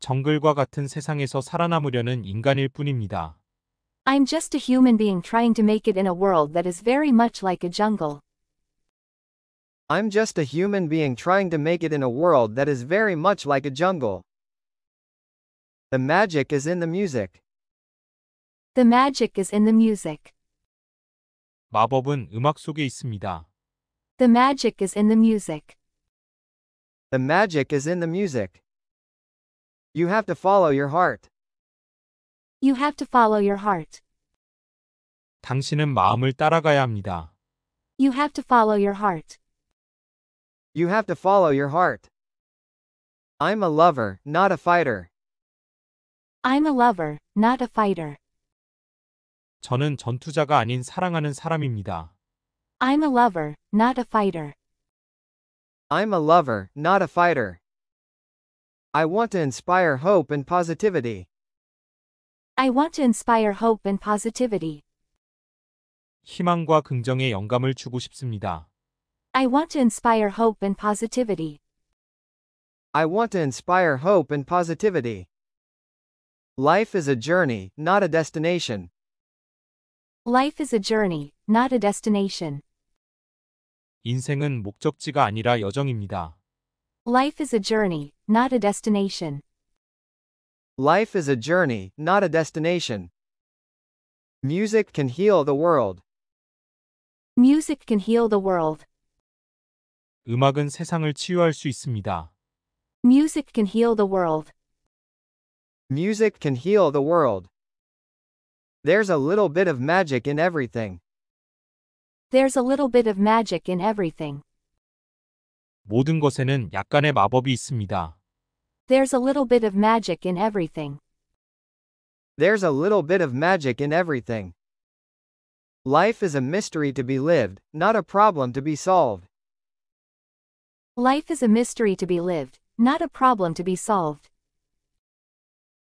정글과 같은 세상에서 살아남으려는 인간일 뿐입니다. I'm just a human being trying to make it in a world that is very much like a jungle. I'm just a human being trying to make it in a world that is very much like a jungle. The magic is in the music. The magic is in the music. 마법은 음악 속에 있습니다. The magic is in the music. The magic is in the music. You have to follow your heart. You have to follow your heart. 당신은 마음을 따라가야 합니다. You have to follow your heart. You have to follow your heart. I'm a lover, not a fighter. I'm a lover, not a fighter. 저는 전투자가 아닌 사랑하는 사람입니다. I'm a lover, not a fighter. I'm a lover, not a fighter. I want to inspire hope and positivity. I want to inspire hope and positivity. 희망과 긍정의 영감을 주고 싶습니다. I want to inspire hope and positivity. I want to inspire hope and positivity. Life is a journey, not a destination. Life is a journey, not a destination. 인생은 목적지가 아니라 여정입니다. Life is a journey, not a destination. Life is a journey, not a destination. Music can heal the world. Music can heal the world. 음악은 세상을 치유할 수 있습니다. Music can heal the world. Music can heal the world. There's a little bit of magic in everything. There's a little bit of magic in everything. 모든 것에는 약간의 마법이 있습니다. There's a little bit of magic in everything. There's a little bit of magic in everything. Life is a mystery to be lived, not a problem to be solved. Life is a mystery to be lived, not a problem to be solved.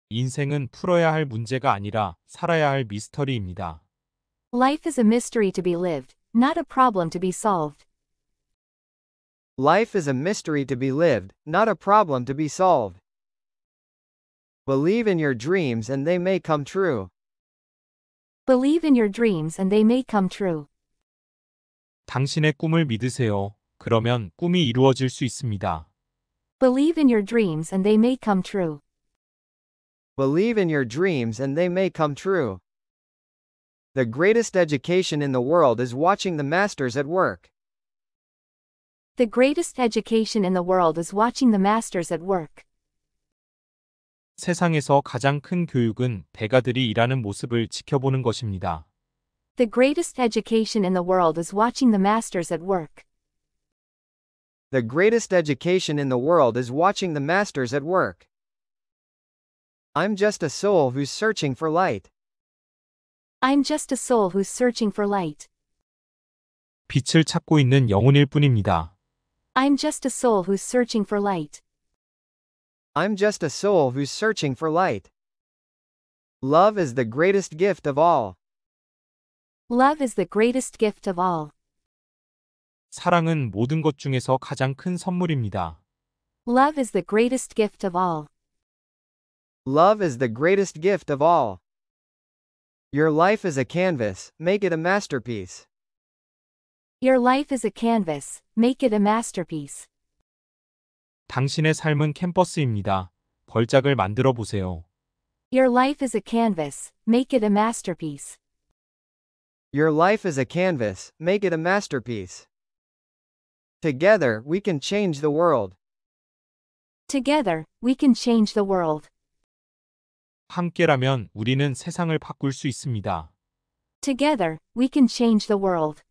인생은 풀어야 할 문제가 아니라 살아야 할 미스터리입니다. Life is a mystery to be lived, not a problem to be solved. Life is a mystery to be lived, not a problem to be solved. Believe in your dreams and they may come true. Believe in your dreams and they may come true. 당신의 꿈을 믿으세요. 그러면 꿈이 이루어질 수 있습니다. Believe in your dreams and they may come true. Believe in your dreams and they may come true. The greatest education in the world is watching the masters at work. The greatest education in the world is watching the masters at work. 세상에서 가장 큰 교육은 대가들이 일하는 모습을 지켜보는 것입니다. The greatest education in the world is watching the masters at work. The greatest education in the world is watching the masters at work. I'm just a soul who's searching for light. I'm just a soul who's searching for light. 빛을 찾고 있는 영혼일 뿐입니다. I'm just a soul who's searching for light. I'm just a soul who's searching for light. Love is the greatest gift of all. Love is the greatest gift of all. 사랑은 모든 것 중에서 가장 큰 선물입니다. Love is the greatest gift of all. Love is the greatest gift of all. Your life is a canvas, make it a masterpiece. Your life is a canvas, make it a masterpiece. 당신의 삶은 캠퍼스입니다. 걸작을 만들어 보세요. Your life is a canvas, make it a masterpiece. Your life is a canvas, make it a masterpiece. Together, we can change the world. Together, we can change the world. 함께라면 우리는 세상을 바꿀 수 있습니다. Together, we can change the world.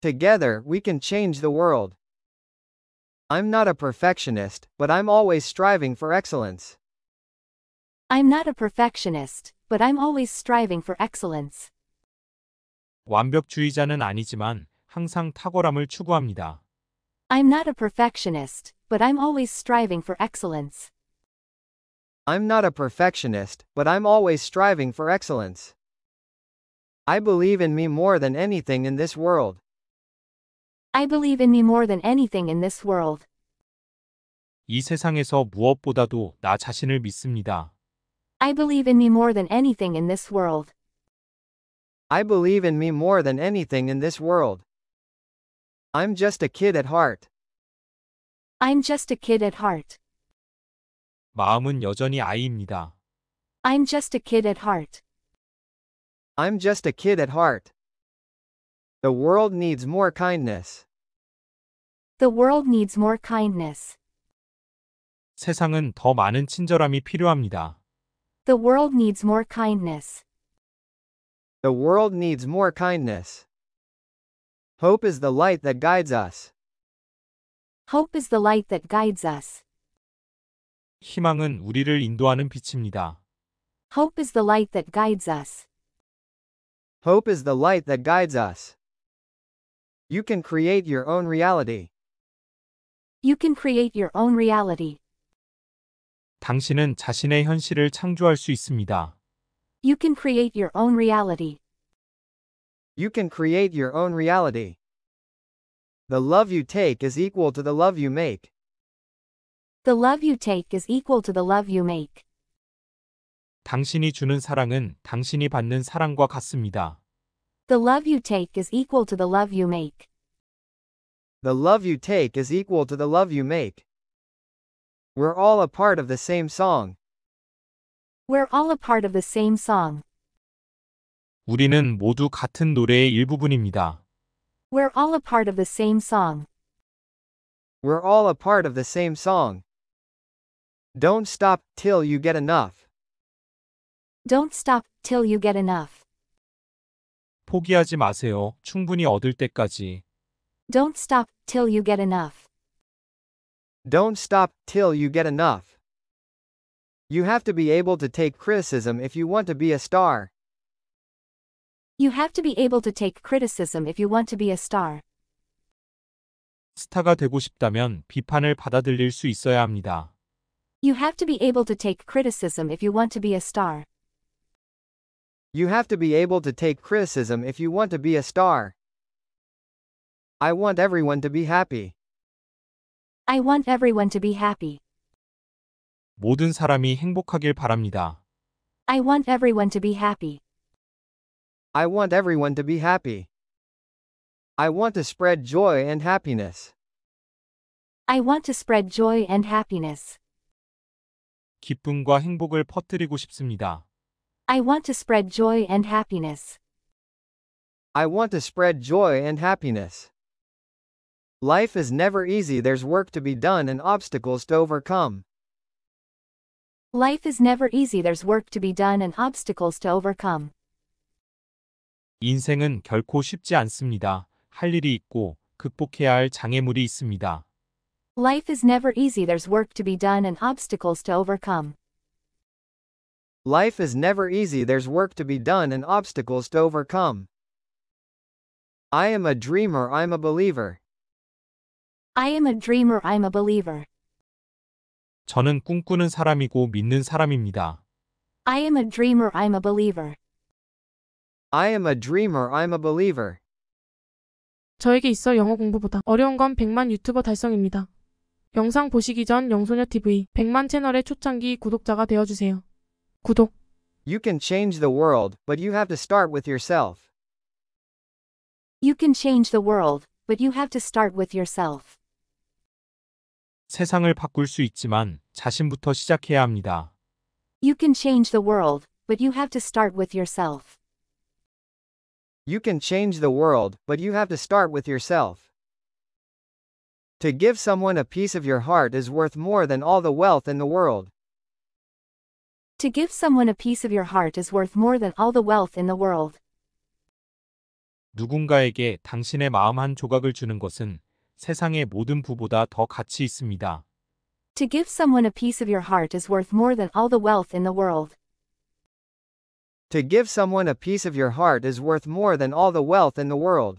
Together, we can change the world. I'm not a perfectionist, but I'm always striving for excellence. I'm not a perfectionist, but I'm always striving for excellence. 완벽주의자는 아니지만 항상 탁월함을 추구합니다. I'm not a perfectionist, but I'm always striving for excellence. I'm not a perfectionist, but I'm always striving for excellence. I believe in me more than anything in this world. I believe in me more than anything in this world. 이 세상에서 무엇보다도 나 자신을 믿습니다. I believe in me more than anything in this world. I believe in me more than anything in this world. I'm just a kid at heart. I'm just a kid at heart. 마음은 여전히 아이입니다. I'm just a kid at heart. I'm just a kid at heart. The world needs more kindness. The world needs more kindness. 세상은 더 많은 친절함이 필요합니다. The world needs more kindness. The world needs more kindness. Hope is the light that guides us. Hope is the light that guides us. 희망은 우리를 인도하는 빛입니다. Hope is the light that guides us. Hope is the light that guides us. You can create your own reality. You can create your own reality. 당신은 자신의 현실을 창조할 수 있습니다. You can create your own reality. You can create your own reality. The love you take is equal to the love you make. The love you take is equal to the love you make. 당신이 주는 사랑은 당신이 받는 사랑과 같습니다. The love you take is equal to the love you make. The love you take is equal to the love you make. We're all a part of the same song. We're all a part of the same song. 우리는 모두 같은 노래의 일부분입니다. We're all a part of the same song. We're all a part of the same song. Don't stop till you get enough. Don't stop till you get enough. 포기하지 마세요. 충분히 얻을 때까지. Don't stop till you get enough. Don't stop till you get enough. You have to be able to take criticism if you want to be a star. You have to be able to take criticism if you want to be a star. 스타가 되고 싶다면 비판을 받아들일 수 있어야 합니다. You have to be able to take criticism if you want to be a star. You have to be able to take criticism if you want to be a star. I want everyone to be happy. I want everyone to be happy. 모든 사람이 행복하길 바랍니다. I want everyone to be happy. I want everyone to be happy. I want to spread joy and happiness. I want to spread joy and happiness. 기쁨과 행복을 퍼뜨리고 싶습니다. I want to spread joy and happiness. I want to spread joy and happiness. Life is never easy, there's work to be done and obstacles to overcome. Life is never easy, there's work to be done and obstacles to overcome. 인생은 결코 쉽지 않습니다. 할 일이 있고 극복해야 할 장애물이 있습니다. Life is never easy. There's work to be done and obstacles to overcome. Life is never easy. There's work to be done and obstacles to overcome. I am a dreamer. I'm a believer. I am a dreamer. I'm a believer. 저는 꿈꾸는 사람이고 믿는 사람입니다. I am a dreamer. I'm a believer. I am a dreamer, I'm a believer. 저에게 있어 영어 공부보다 어려운 건 100만 유튜버 달성입니다. 영상 보시기 전 영소녀TV 100만 채널의 초창기 구독자가 되어주세요. 구독 You can change the world, but you have to start with yourself. You can change the world, but you have to start with yourself. 세상을 바꿀 수 있지만 자신부터 시작해야 합니다. You can change the world, but you have to start with yourself. You can change the world, but you have to start with yourself. To give someone a piece of your heart is worth more than all the wealth in the world. To give someone a piece of your heart is worth more than all the wealth in the world. 누군가에게 당신의 마음 한 조각을 주는 것은 세상의 모든 부보다 더 가치 있습니다. To give someone a piece of your heart is worth more than all the wealth in the world. To give someone a piece of your heart is worth more than all the wealth in the world.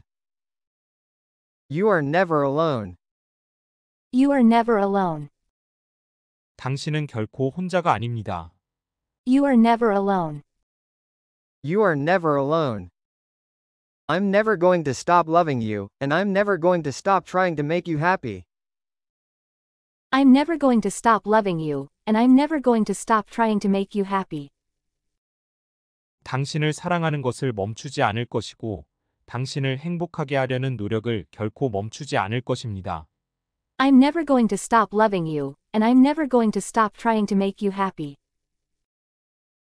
You are never alone. You are never alone. 당신은 결코 혼자가 아닙니다. You are never alone. You are never alone. I'm never going to stop loving you, and I'm never going to stop trying to make you happy. I'm never going to stop loving you, and I'm never going to stop trying to make you happy. 당신을 사랑하는 것을 멈추지 않을 것이고 당신을 행복하게 하려는 노력을 결코 멈추지 않을 것입니다. I'm never going to stop loving you, and I'm never going to stop trying to make you happy.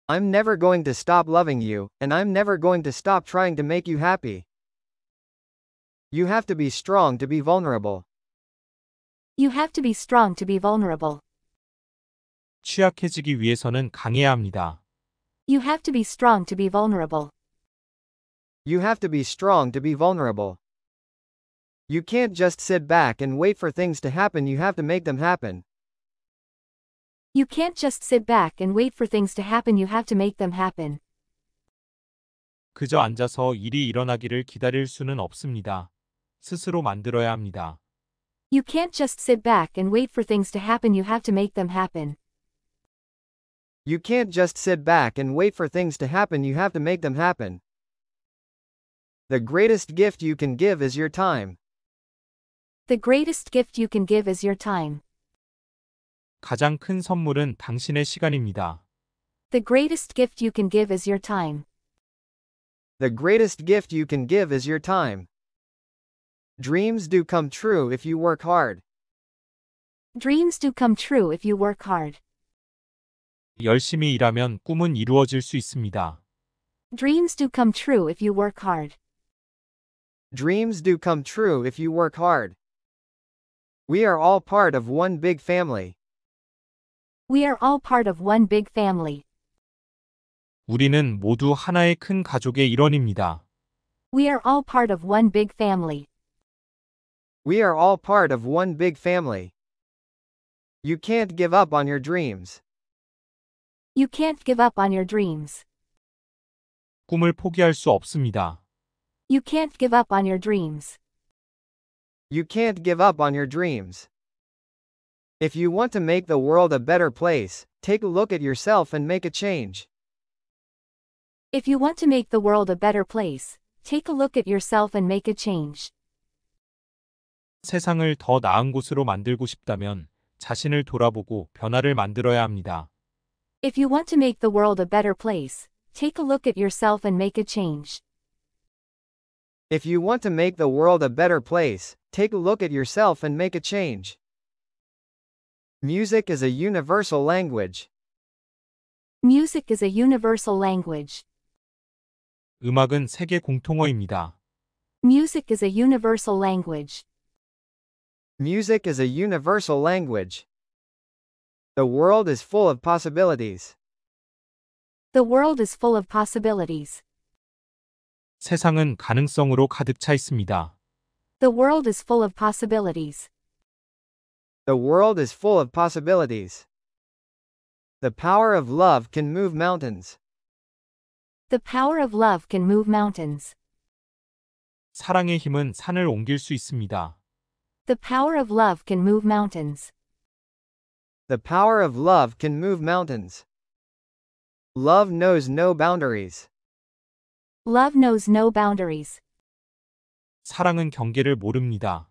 I'm never going to stop loving you, and I'm never going to stop trying to make you happy. You have to be strong to be vulnerable. You have to be strong to be vulnerable. 취약해지기 위해서는 강해야 합니다. You have to be strong to be vulnerable. You have to be strong to be vulnerable. You can't just sit back and wait for things to happen, you have to make them happen. You can't just sit back and wait for things to happen, you have to make them happen. 그저 앉아서 일이 일어나기를 기다릴 수는 없습니다. 스스로 만들어야 합니다. You can't just sit back and wait for things to happen, you have to make them happen. You can't just sit back and wait for things to happen, you have to make them happen. The greatest gift you can give is your time. The greatest gift you can give is your time. 가장 큰 선물은 당신의 시간입니다. The greatest gift you can give is your time. The greatest gift you can give is your time. Dreams do come true if you work hard. Dreams do come true if you work hard. 열심히 일하면 꿈은 이루어질 수 있습니다. Dreams do come true if you work hard. Dreams do come true if you work hard. We are all part of one big family. We are all part of one big family. 우리는 모두 하나의 큰 가족의 일원입니다. We are all part of one big family. We are all part of one big family. You can't give up on your dreams. You can't give up on your dreams. 꿈을 포기할 수 없습니다. You can't give up on your dreams. You can't give up on your dreams. If you want to make the world a better place, take a look at yourself and make a change. If you want to make the world a better place, take a look at yourself and make a change. 세상을 더 나은 곳으로 만들고 싶다면 자신을 돌아보고 변화를 만들어야 합니다. If you want to make the world a better place, take a look at yourself and make a change. If you want to make the world a better place, take a look at yourself and make a change. Music is a universal language. Music is a universal language. 음악은 세계 공통어입니다. Music is a universal language. Music is a universal language. The world is full of possibilities. The world is full of possibilities. 세상은 가능성으로 가득 차 있습니다. The world is full of possibilities. The world is full of possibilities. The power of love can move mountains. The power of love can move mountains. 사랑의 힘은 산을 옮길 수 있습니다. The power of love can move mountains. The power of love can move mountains. Love knows no boundaries. Love knows no boundaries. 사랑은 경계를 모릅니다.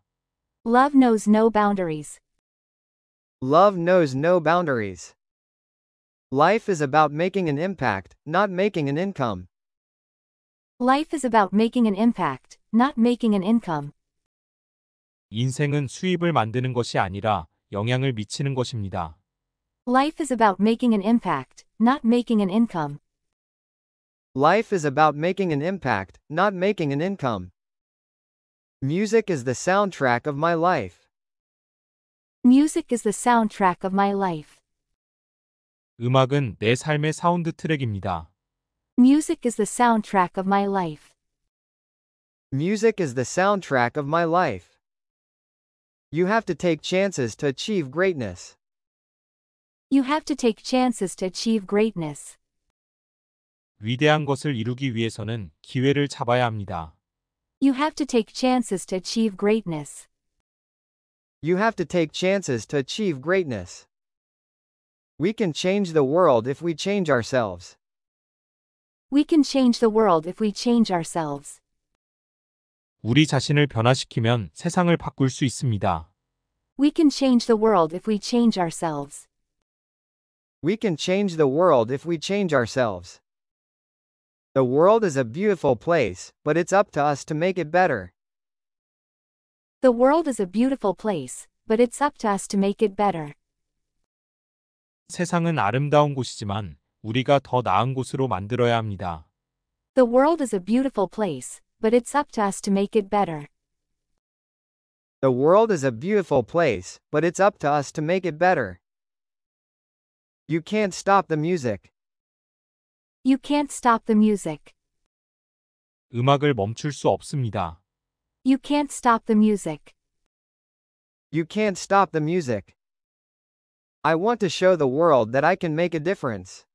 Love knows no boundaries. Love knows no boundaries. Life is about making an impact, not making an income. Life is about making an impact, not making an income. 인생은 수입을 만드는 것이 아니라 영향을 미치는 것입니다. Life is about making an impact, not making an income. Life is about making an impact, not making an income. Music is the soundtrack of my life. Music is the soundtrack of my life. 음악은 내 삶의 사운드트랙입니다. Music is the soundtrack of my life. Music is the soundtrack of my life. You have to take chances to achieve greatness. You have to take chances to achieve greatness. 위대한 것을 이루기 위해서는 기회를 잡아야 합니다. You have to take chances to achieve greatness. You have to take chances to achieve greatness. We can change the world if we change ourselves. We can change the world if we change ourselves. 우리 자신을 변화시키면 세상을 바꿀 수 있습니다. We can change the world if we change ourselves. We can change the world if we change ourselves. The world is a beautiful place, but it's up to us to make it better. The world is a beautiful place, but it's up to us to make it better. 세상은 아름다운 곳이지만 우리가 더 나은 곳으로 만들어야 합니다. The world is a beautiful place, but it's up to us to make it better. The world is a beautiful place, but it's up to us to make it better. You can't stop the music. You can't stop the music. 음악을 멈출 수 없습니다. You can't stop the music. You can't stop the music. I want to show the world that I can make a difference.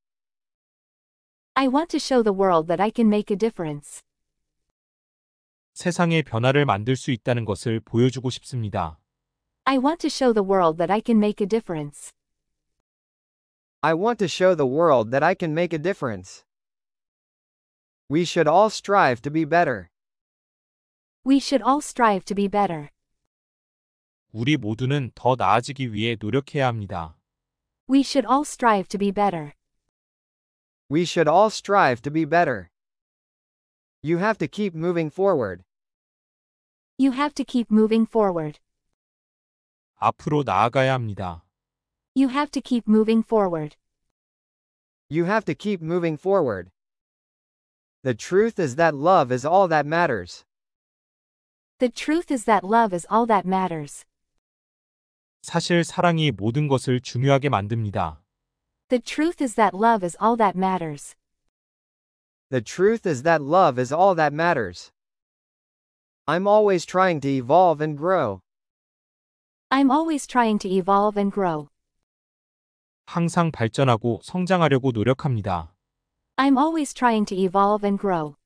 I want to show the world that I can make a difference. 세상의 변화를 만들 수 있다는 것을 보여주고 싶습니다. I want to show the world that I can make a difference. I want to show the world that I can make a difference. We should all strive to be better. We should all strive to be better. 우리 모두는 더 나아지기 위해 노력해야 합니다. We should all strive to be better. We should all strive to be better. You have to keep moving forward. You have to keep moving forward. 앞으로 나아가야 합니다. You have to keep moving forward. You have to keep moving forward. The truth is that love is all that matters. The truth is that love is all that matters. 사실 사랑이 모든 것을 중요하게 만듭니다. The truth is that love is all that matters. The truth is that love is all that matters. I'm always trying to evolve and grow. I'm always trying to evolve and grow. 항상 발전하고 성장하려고 노력합니다. I'm always trying to evolve and grow.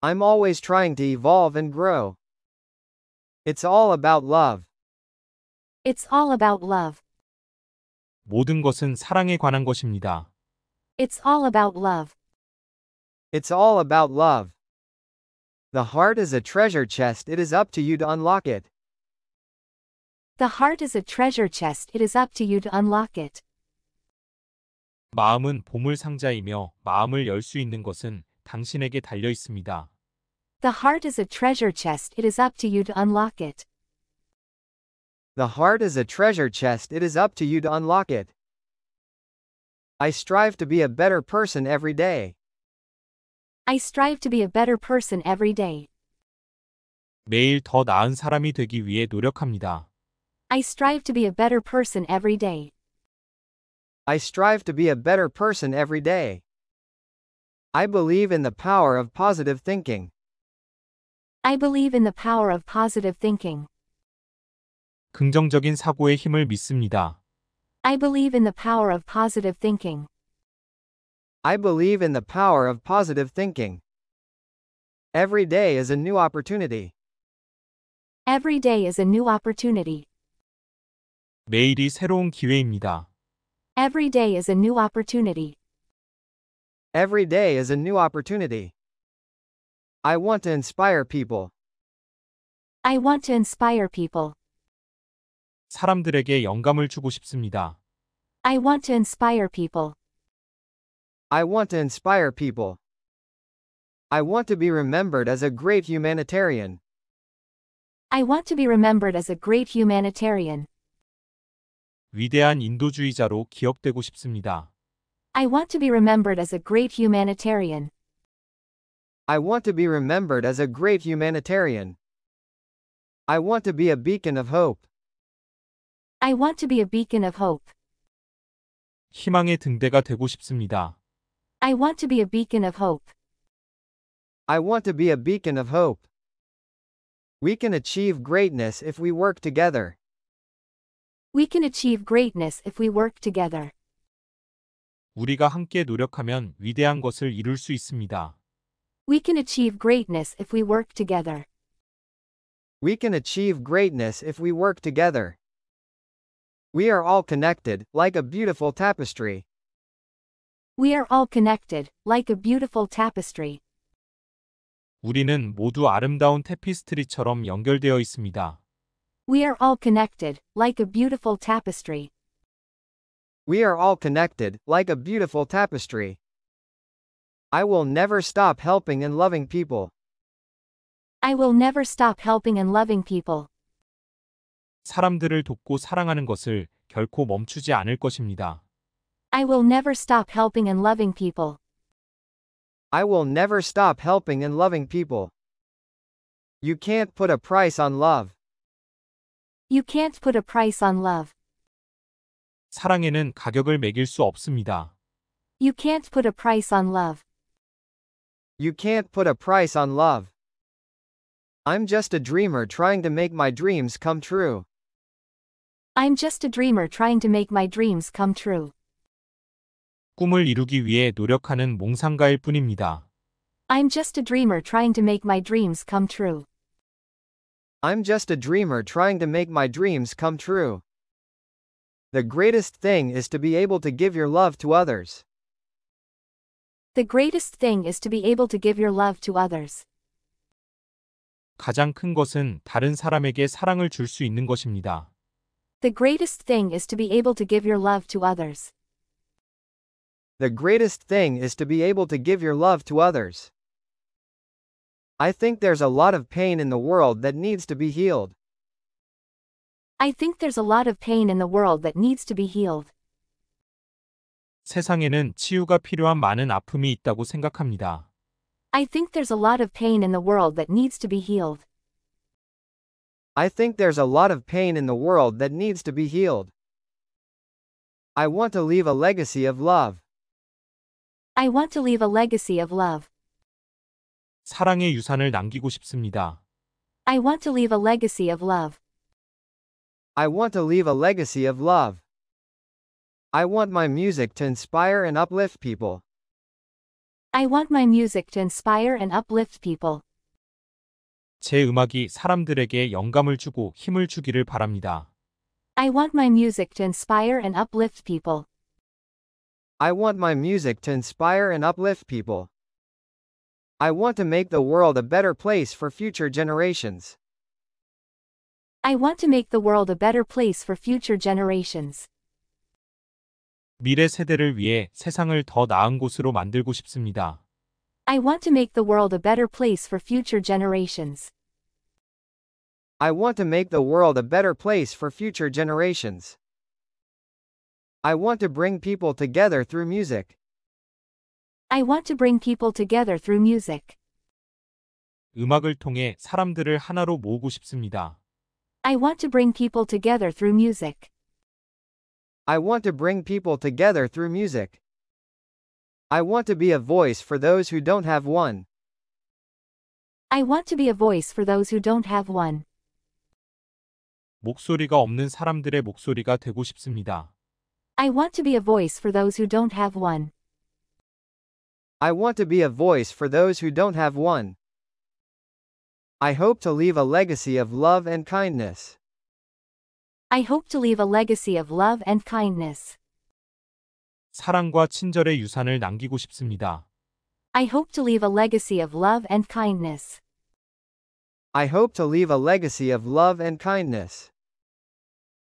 I'm always trying to evolve and grow. It's all about love. It's all about love. 모든 것은 사랑에 관한 것입니다. It's all about love. It's all about love. The heart is a treasure chest, it is up to you to unlock it. The heart is a treasure chest, it is up to you to unlock it. 마음은 보물 상자이며 마음을 열 수 있는 것은 당신에게 달려 있습니다. The heart is a treasure chest, it is up to you to unlock it. The heart is a treasure chest, it is up to you to unlock it. I strive to be a better person every day. I strive to be a better person every day. 매일 더 나은 사람이 되기 위해 노력합니다. I strive to be a better person every day. I strive to be a better person every day. I believe in the power of positive thinking. I believe in the power of positive thinking. 긍정적인 사고의 힘을 믿습니다. I believe in the power of positive thinking. I believe in the power of positive thinking. Every day is a new opportunity. Every day is a new opportunity. 매일이 새로운 기회입니다. Every day is a new opportunity. Every day is a new opportunity. I want to inspire people. I want to inspire people. 사람들에게 영감을 주고 싶습니다. I want to inspire people. I want to inspire people. I want to be remembered as a great humanitarian. I want to be remembered as a great humanitarian. 위대한 인도주의자로 기억되고 싶습니다. I want to be remembered as a great humanitarian. I want to be remembered as a great humanitarian. I want to be a beacon of hope. I want to be a beacon of hope. 희망의 등대가 되고 싶습니다. I want to be a beacon of hope. I want to be a beacon of hope. We can achieve greatness if we work together. We can achieve greatness if we work together. 우리가 함께 노력하면 위대한 것을 이룰 수 있습니다. We can achieve greatness if we work together. We can achieve greatness if we work together. We are all connected, like a beautiful tapestry. We are all connected, like a beautiful tapestry. 우리는 모두 아름다운 테피스트리처럼 연결되어 있습니다. We are all connected, like a beautiful tapestry. We are all connected, like a beautiful tapestry. I will never stop helping and loving people. I will never stop helping and loving people. 사람들을 돕고 사랑하는 것을 결코 멈추지 않을 것입니다. I will never stop helping and loving people. I will never stop helping and loving people. You can't put a price on love. You can't put a price on love. 사랑에는 가격을 매길 수 없습니다. You can't put a price on love. You can't put a price on love. I'm just a dreamer trying to make my dreams come true. I'm just a dreamer trying to make my dreams come true. 꿈을 이루기 위해 노력하는 몽상가일 뿐입니다. I'm just a dreamer trying to make my dreams come true. I'm just a dreamer trying to make my dreams come true. The greatest thing is to be able to give your love to others. The greatest thing is to be able to give your love to others. 가장 큰 것은 다른 사람에게 사랑을 줄 수 있는 것입니다. The greatest thing is to be able to give your love to others. The greatest thing is to be able to give your love to others. I think there's a lot of pain in the world that needs to be healed. I think there's a lot of pain in the world that needs to be healed. 세상에는 치유가 필요한 많은 아픔이 있다고 생각합니다. I think there's a lot of pain in the world that needs to be healed. I think there's a lot of pain in the world that needs to be healed. I want to leave a legacy of love. I want to leave a legacy of love. 사랑의 유산을 남기고 싶습니다. I want to leave a legacy of love. I want to leave a legacy of love. I want my music to inspire and uplift people. I want my music to inspire and uplift people. 제 음악이 사람들에게 영감을 주고 힘을 주기를 바랍니다. I want my music to inspire and uplift people. I want my music to inspire and uplift people. I want to make the world a better place for future generations. I want to make the world a better place for future generations. 미래 세대를 위해 세상을 더 나은 곳으로 만들고 싶습니다. I want to make the world a better place for future generations. I want to make the world a better place for future generations. I want to bring people together through music. I want to bring people together through music. 음악을 통해 사람들을 하나로 모으고 싶습니다. I want to bring people together through music. I want to bring people together through music. I want to be a voice for those who don't have one. I want to be a voice for those who don't have one. 목소리가 없는 사람들의 목소리가 되고 싶습니다. I want to be a voice for those who don't have one. I want to be a voice for those who don't have one. I hope to leave a legacy of love and kindness. I hope to leave a legacy of love and kindness. 사랑과 친절의 유산을 남기고 싶습니다. I hope to leave a legacy of love and kindness. I hope to leave a legacy of love and kindness.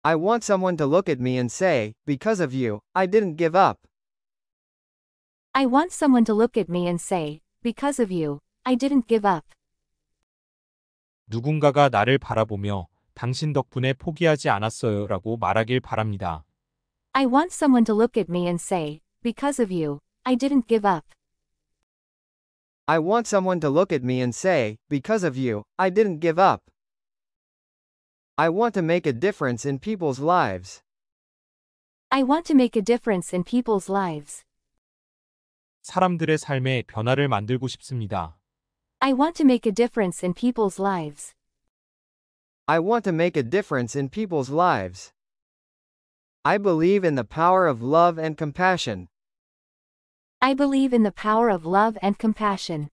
I want someone to look at me and say, because of you, I didn't give up. I want someone to look at me and say, because of you, I didn't give up. 누군가가 나를 바라보며 당신 덕분에 포기하지 않았어요라고 말하길 바랍니다. I want someone to look at me and say, because of you, I didn't give up. I want someone to look at me and say, because of you, I didn't give up. I want to make a difference in people's lives. I want to make a difference in people's lives. 사람들의 삶에 변화를 만들고 싶습니다. I want to make a difference in people's lives. I want to make a difference in people's lives. I believe in the power of love and compassion. I believe in the power of love and compassion.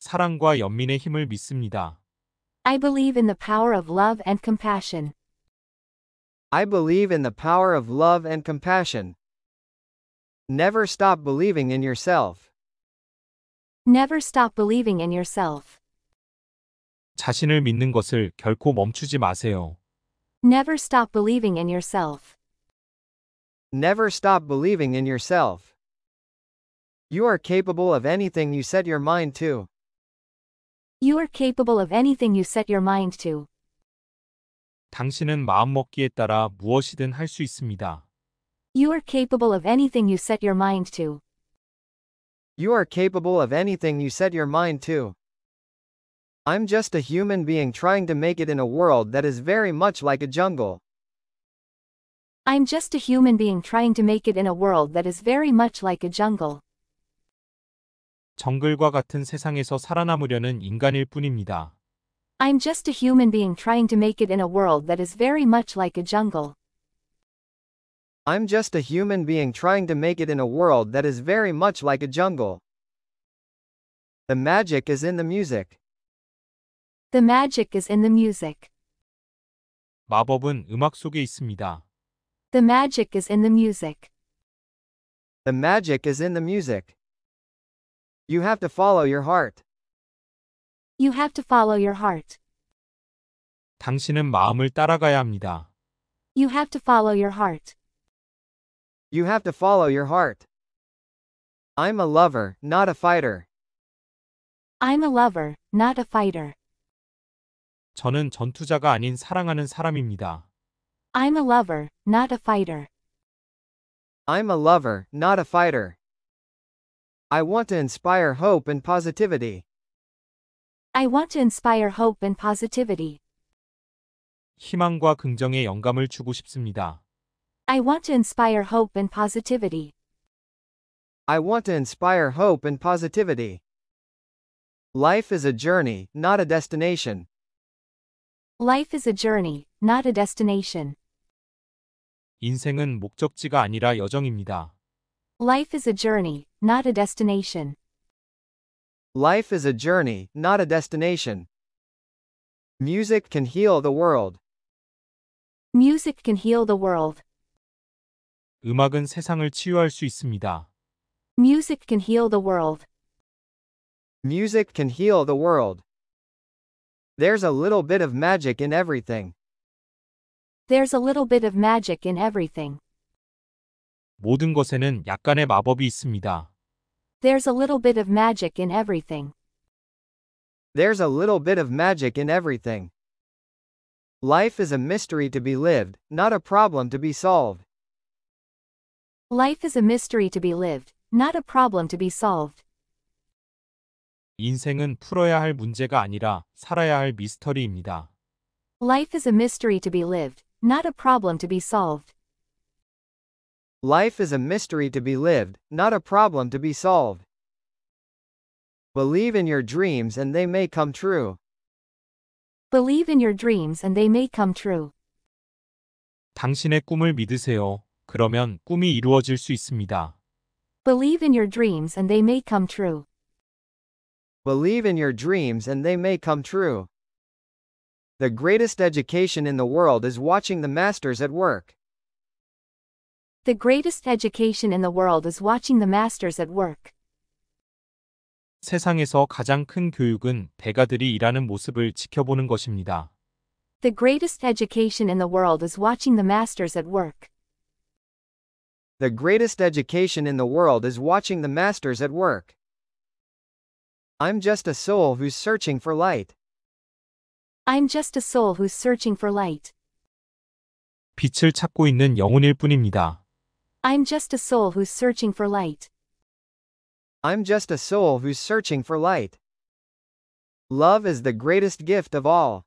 사랑과 연민의 힘을 믿습니다. I believe in the power of love and compassion. I believe in the power of love and compassion. Never stop believing in yourself. Never stop believing in yourself. 자신을 믿는 것을 결코 멈추지 마세요. Never stop believing in yourself. Never stop believing in yourself. You are capable of anything you set your mind to. You are capable of anything you set your mind to. 당신은 마음먹기에 따라 무엇이든 할 수 있습니다. You are capable of anything you set your mind to. You are capable of anything you set your mind to. I'm just a human being trying to make it in a world that is very much like a jungle. I'm just a human being trying to make it in a world that is very much like a jungle. 정글과 같은 세상에서 살아남으려는 인간일 뿐입니다. I'm just a human being trying to make it in a world that is very much like a jungle. I'm just a human being trying to make it in a world that is very much like a jungle. The magic is in the music. The magic is in the music. 마법은 음악 속에 있습니다. The magic is in the music. The magic is in the music. You have to follow your heart. You have to follow your heart. 당신은 마음을 따라가야 합니다. You have to follow your heart. You have to follow your heart. I'm a lover, not a fighter. I'm a lover, not a fighter. 저는 전투자가 아닌 사랑하는 사람입니다. I'm a lover, not a fighter. I'm a lover, not a fighter. I want to inspire hope and positivity. I want to inspire hope and positivity. 희망과 긍정의 영감을 주고 싶습니다. I want to inspire hope and positivity. I want to inspire hope and positivity. Life is a journey, not a destination. Life is a journey, not a destination. 인생은 목적지가 아니라 여정입니다. Life is a journey, not a destination. Life is a journey, not a destination. Music can heal the world. Music can heal the world. 음악은 세상을 치유할 수 있습니다. Music can heal the world. Music can heal the world. There's a little bit of magic in everything. There's a little bit of magic in everything. 모든 것에는 약간의 마법이 있습니다. There's a little bit of magic in everything. There's a little bit of magic in everything. Life is a mystery to be lived, not a problem to be solved. Life is a mystery to be lived, not a problem to be solved. 인생은 풀어야 할 문제가 아니라 살아야 할 미스터리입니다. Life is a mystery to be lived, not a problem to be solved. Life is a mystery to be lived, not a problem to be solved. Believe in your dreams and they may come true. Believe in your dreams and they may come true. 당신의 꿈을 믿으세요. 그러면 꿈이 이루어질 수 있습니다. Believe in your dreams and they may come true. Believe in your dreams and they may come true. The greatest education in the world is watching the masters at work. The greatest education in the world is watching the masters at work. 세상에서 가장 큰 교육은 대가들이 일하는 모습을 지켜보는 것입니다. The greatest education in the world is watching the masters at work. The greatest education in the world is watching the masters at work. I'm just a soul who's searching for light. I'm just a soul who's searching for light. 빛을 찾고 있는 영혼일 뿐입니다. I'm just a soul who's searching for light. I'm just a soul who's searching for light. Love is the greatest gift of all.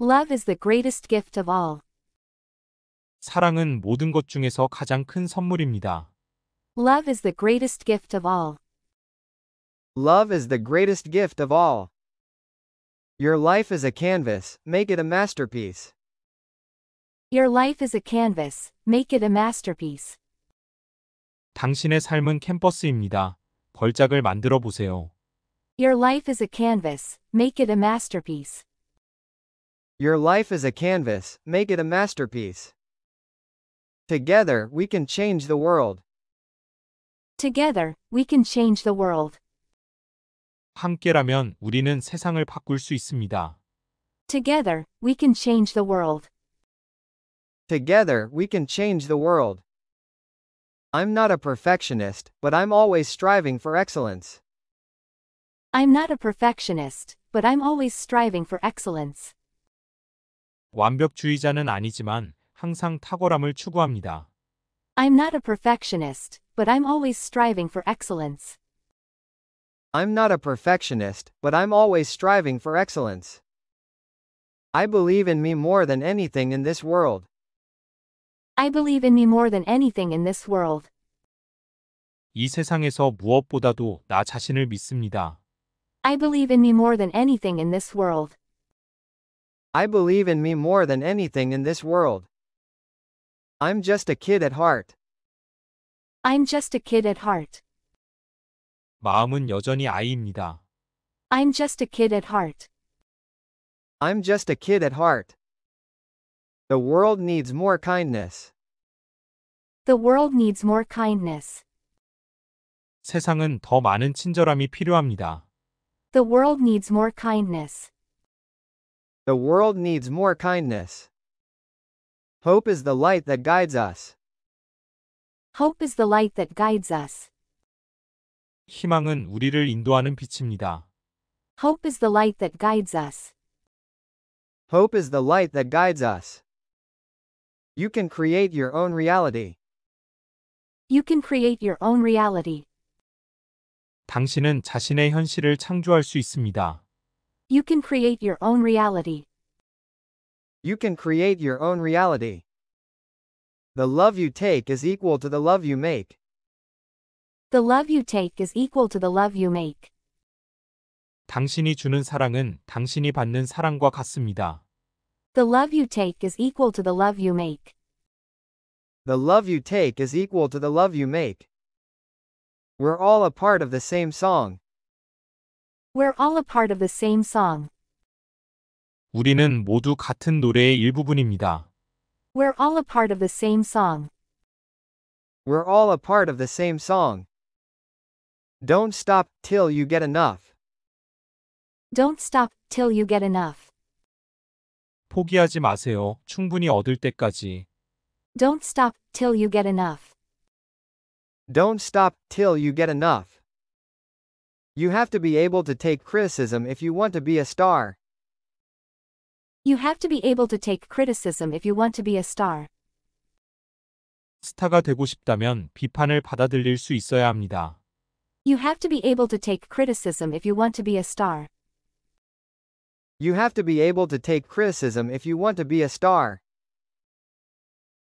Love is the greatest gift of all. 사랑은 모든 것 중에서 가장 큰 선물입니다. Love is the greatest gift of all. Love is the greatest gift of all. Your life is a canvas, make it a masterpiece. Your life is a canvas. Make it a masterpiece. 당신의 삶은 캠퍼스입니다. 걸작을 만들어 보세요. Your life is a canvas. Make it a masterpiece. Your life is a canvas. Make it a masterpiece. Together, we can change the world. Together, we can change the world. 함께라면 우리는 세상을 바꿀 수 있습니다. Together, we can change the world. Together, we can change the world. I'm not a perfectionist, but I'm always striving for excellence. I'm not a perfectionist, but I'm always striving for excellence. 완벽주의자는 아니지만 항상 탁월함을 추구합니다. I'm not a perfectionist, but I'm always striving for excellence. I'm not a perfectionist, but I'm always striving for excellence. I believe in me more than anything in this world. I believe in me more than anything in this world. 이 세상에서 무엇보다도 나 자신을 믿습니다. I believe in me more than anything in this world. I believe in me more than anything in this world. I'm just a kid at heart. I'm just a kid at heart. 마음은 여전히 아이입니다. I'm just a kid at heart. I'm just a kid at heart. The world needs more kindness. The world needs more kindness. 세상은 더 많은 친절함이 필요합니다. The world needs more kindness. The world needs more kindness. Hope is the light that guides us. Hope is the light that guides us. 희망은 우리를 인도하는 빛입니다. Hope is the light that guides us. Hope is the light that guides us. You can create your own reality. You can create your own reality. 당신은 자신의 현실을 창조할 수 있습니다. You can create your own reality. You can create your own reality. The love you take is equal to the love you make. The love you take is equal to the love you make. 당신이 주는 사랑은 당신이 받는 사랑과 같습니다. The love you take is equal to the love you make. The love you take is equal to the love you make. We're all a part of the same song. We're all a part of the same song. 우리는 모두 같은 노래의 일부분입니다. We're all a part of the same song. We're all a part of the same song. Don't stop till you get enough. Don't stop till you get enough. 포기하지 마세요. 충분히 얻을 때까지. Don't stop till you get enough. Don't stop till you get enough. You have to be able to take criticism if you want to be a star. You have to be able to take criticism if you want to be a star. 스타가 되고 싶다면 비판을 받아들일 수 있어야 합니다. You have to be able to take criticism if you want to be a star. You have to be able to take criticism if you want to be a star.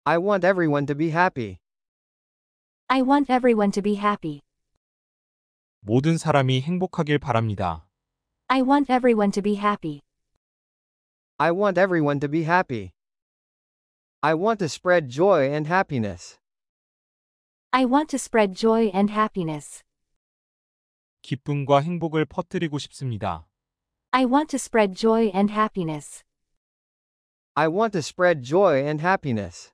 I want everyone to be happy. I want everyone to be happy. 모든 사람이 행복하길 바랍니다. I want everyone to be happy. I want everyone to be happy. I want to spread joy and happiness. I want to spread joy and happiness. 기쁨과 행복을 퍼뜨리고 싶습니다. I want to spread joy and happiness. I want to spread joy and happiness.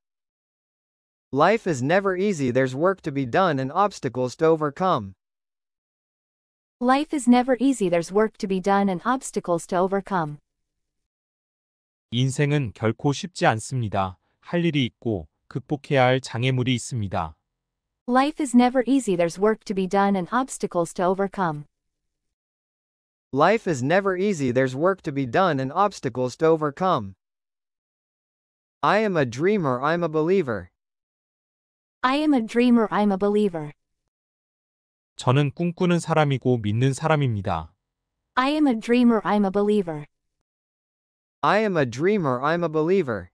Life is never easy, there's work to be done and obstacles to overcome. Life is never easy, there's work to be done and obstacles to overcome. 인생은 결코 쉽지 않습니다. 할 일이 있고 극복해야 할 장애물이 있습니다. Life is never easy, there's work to be done and obstacles to overcome. Life is never easy there's work to be done and obstacles to overcome. I am a dreamer I'm a believer. I am a dreamer I'm a believer. 저는 꿈꾸는 사람이고 믿는 사람입니다. I am a dreamer I'm a believer. I am a dreamer I'm a believer.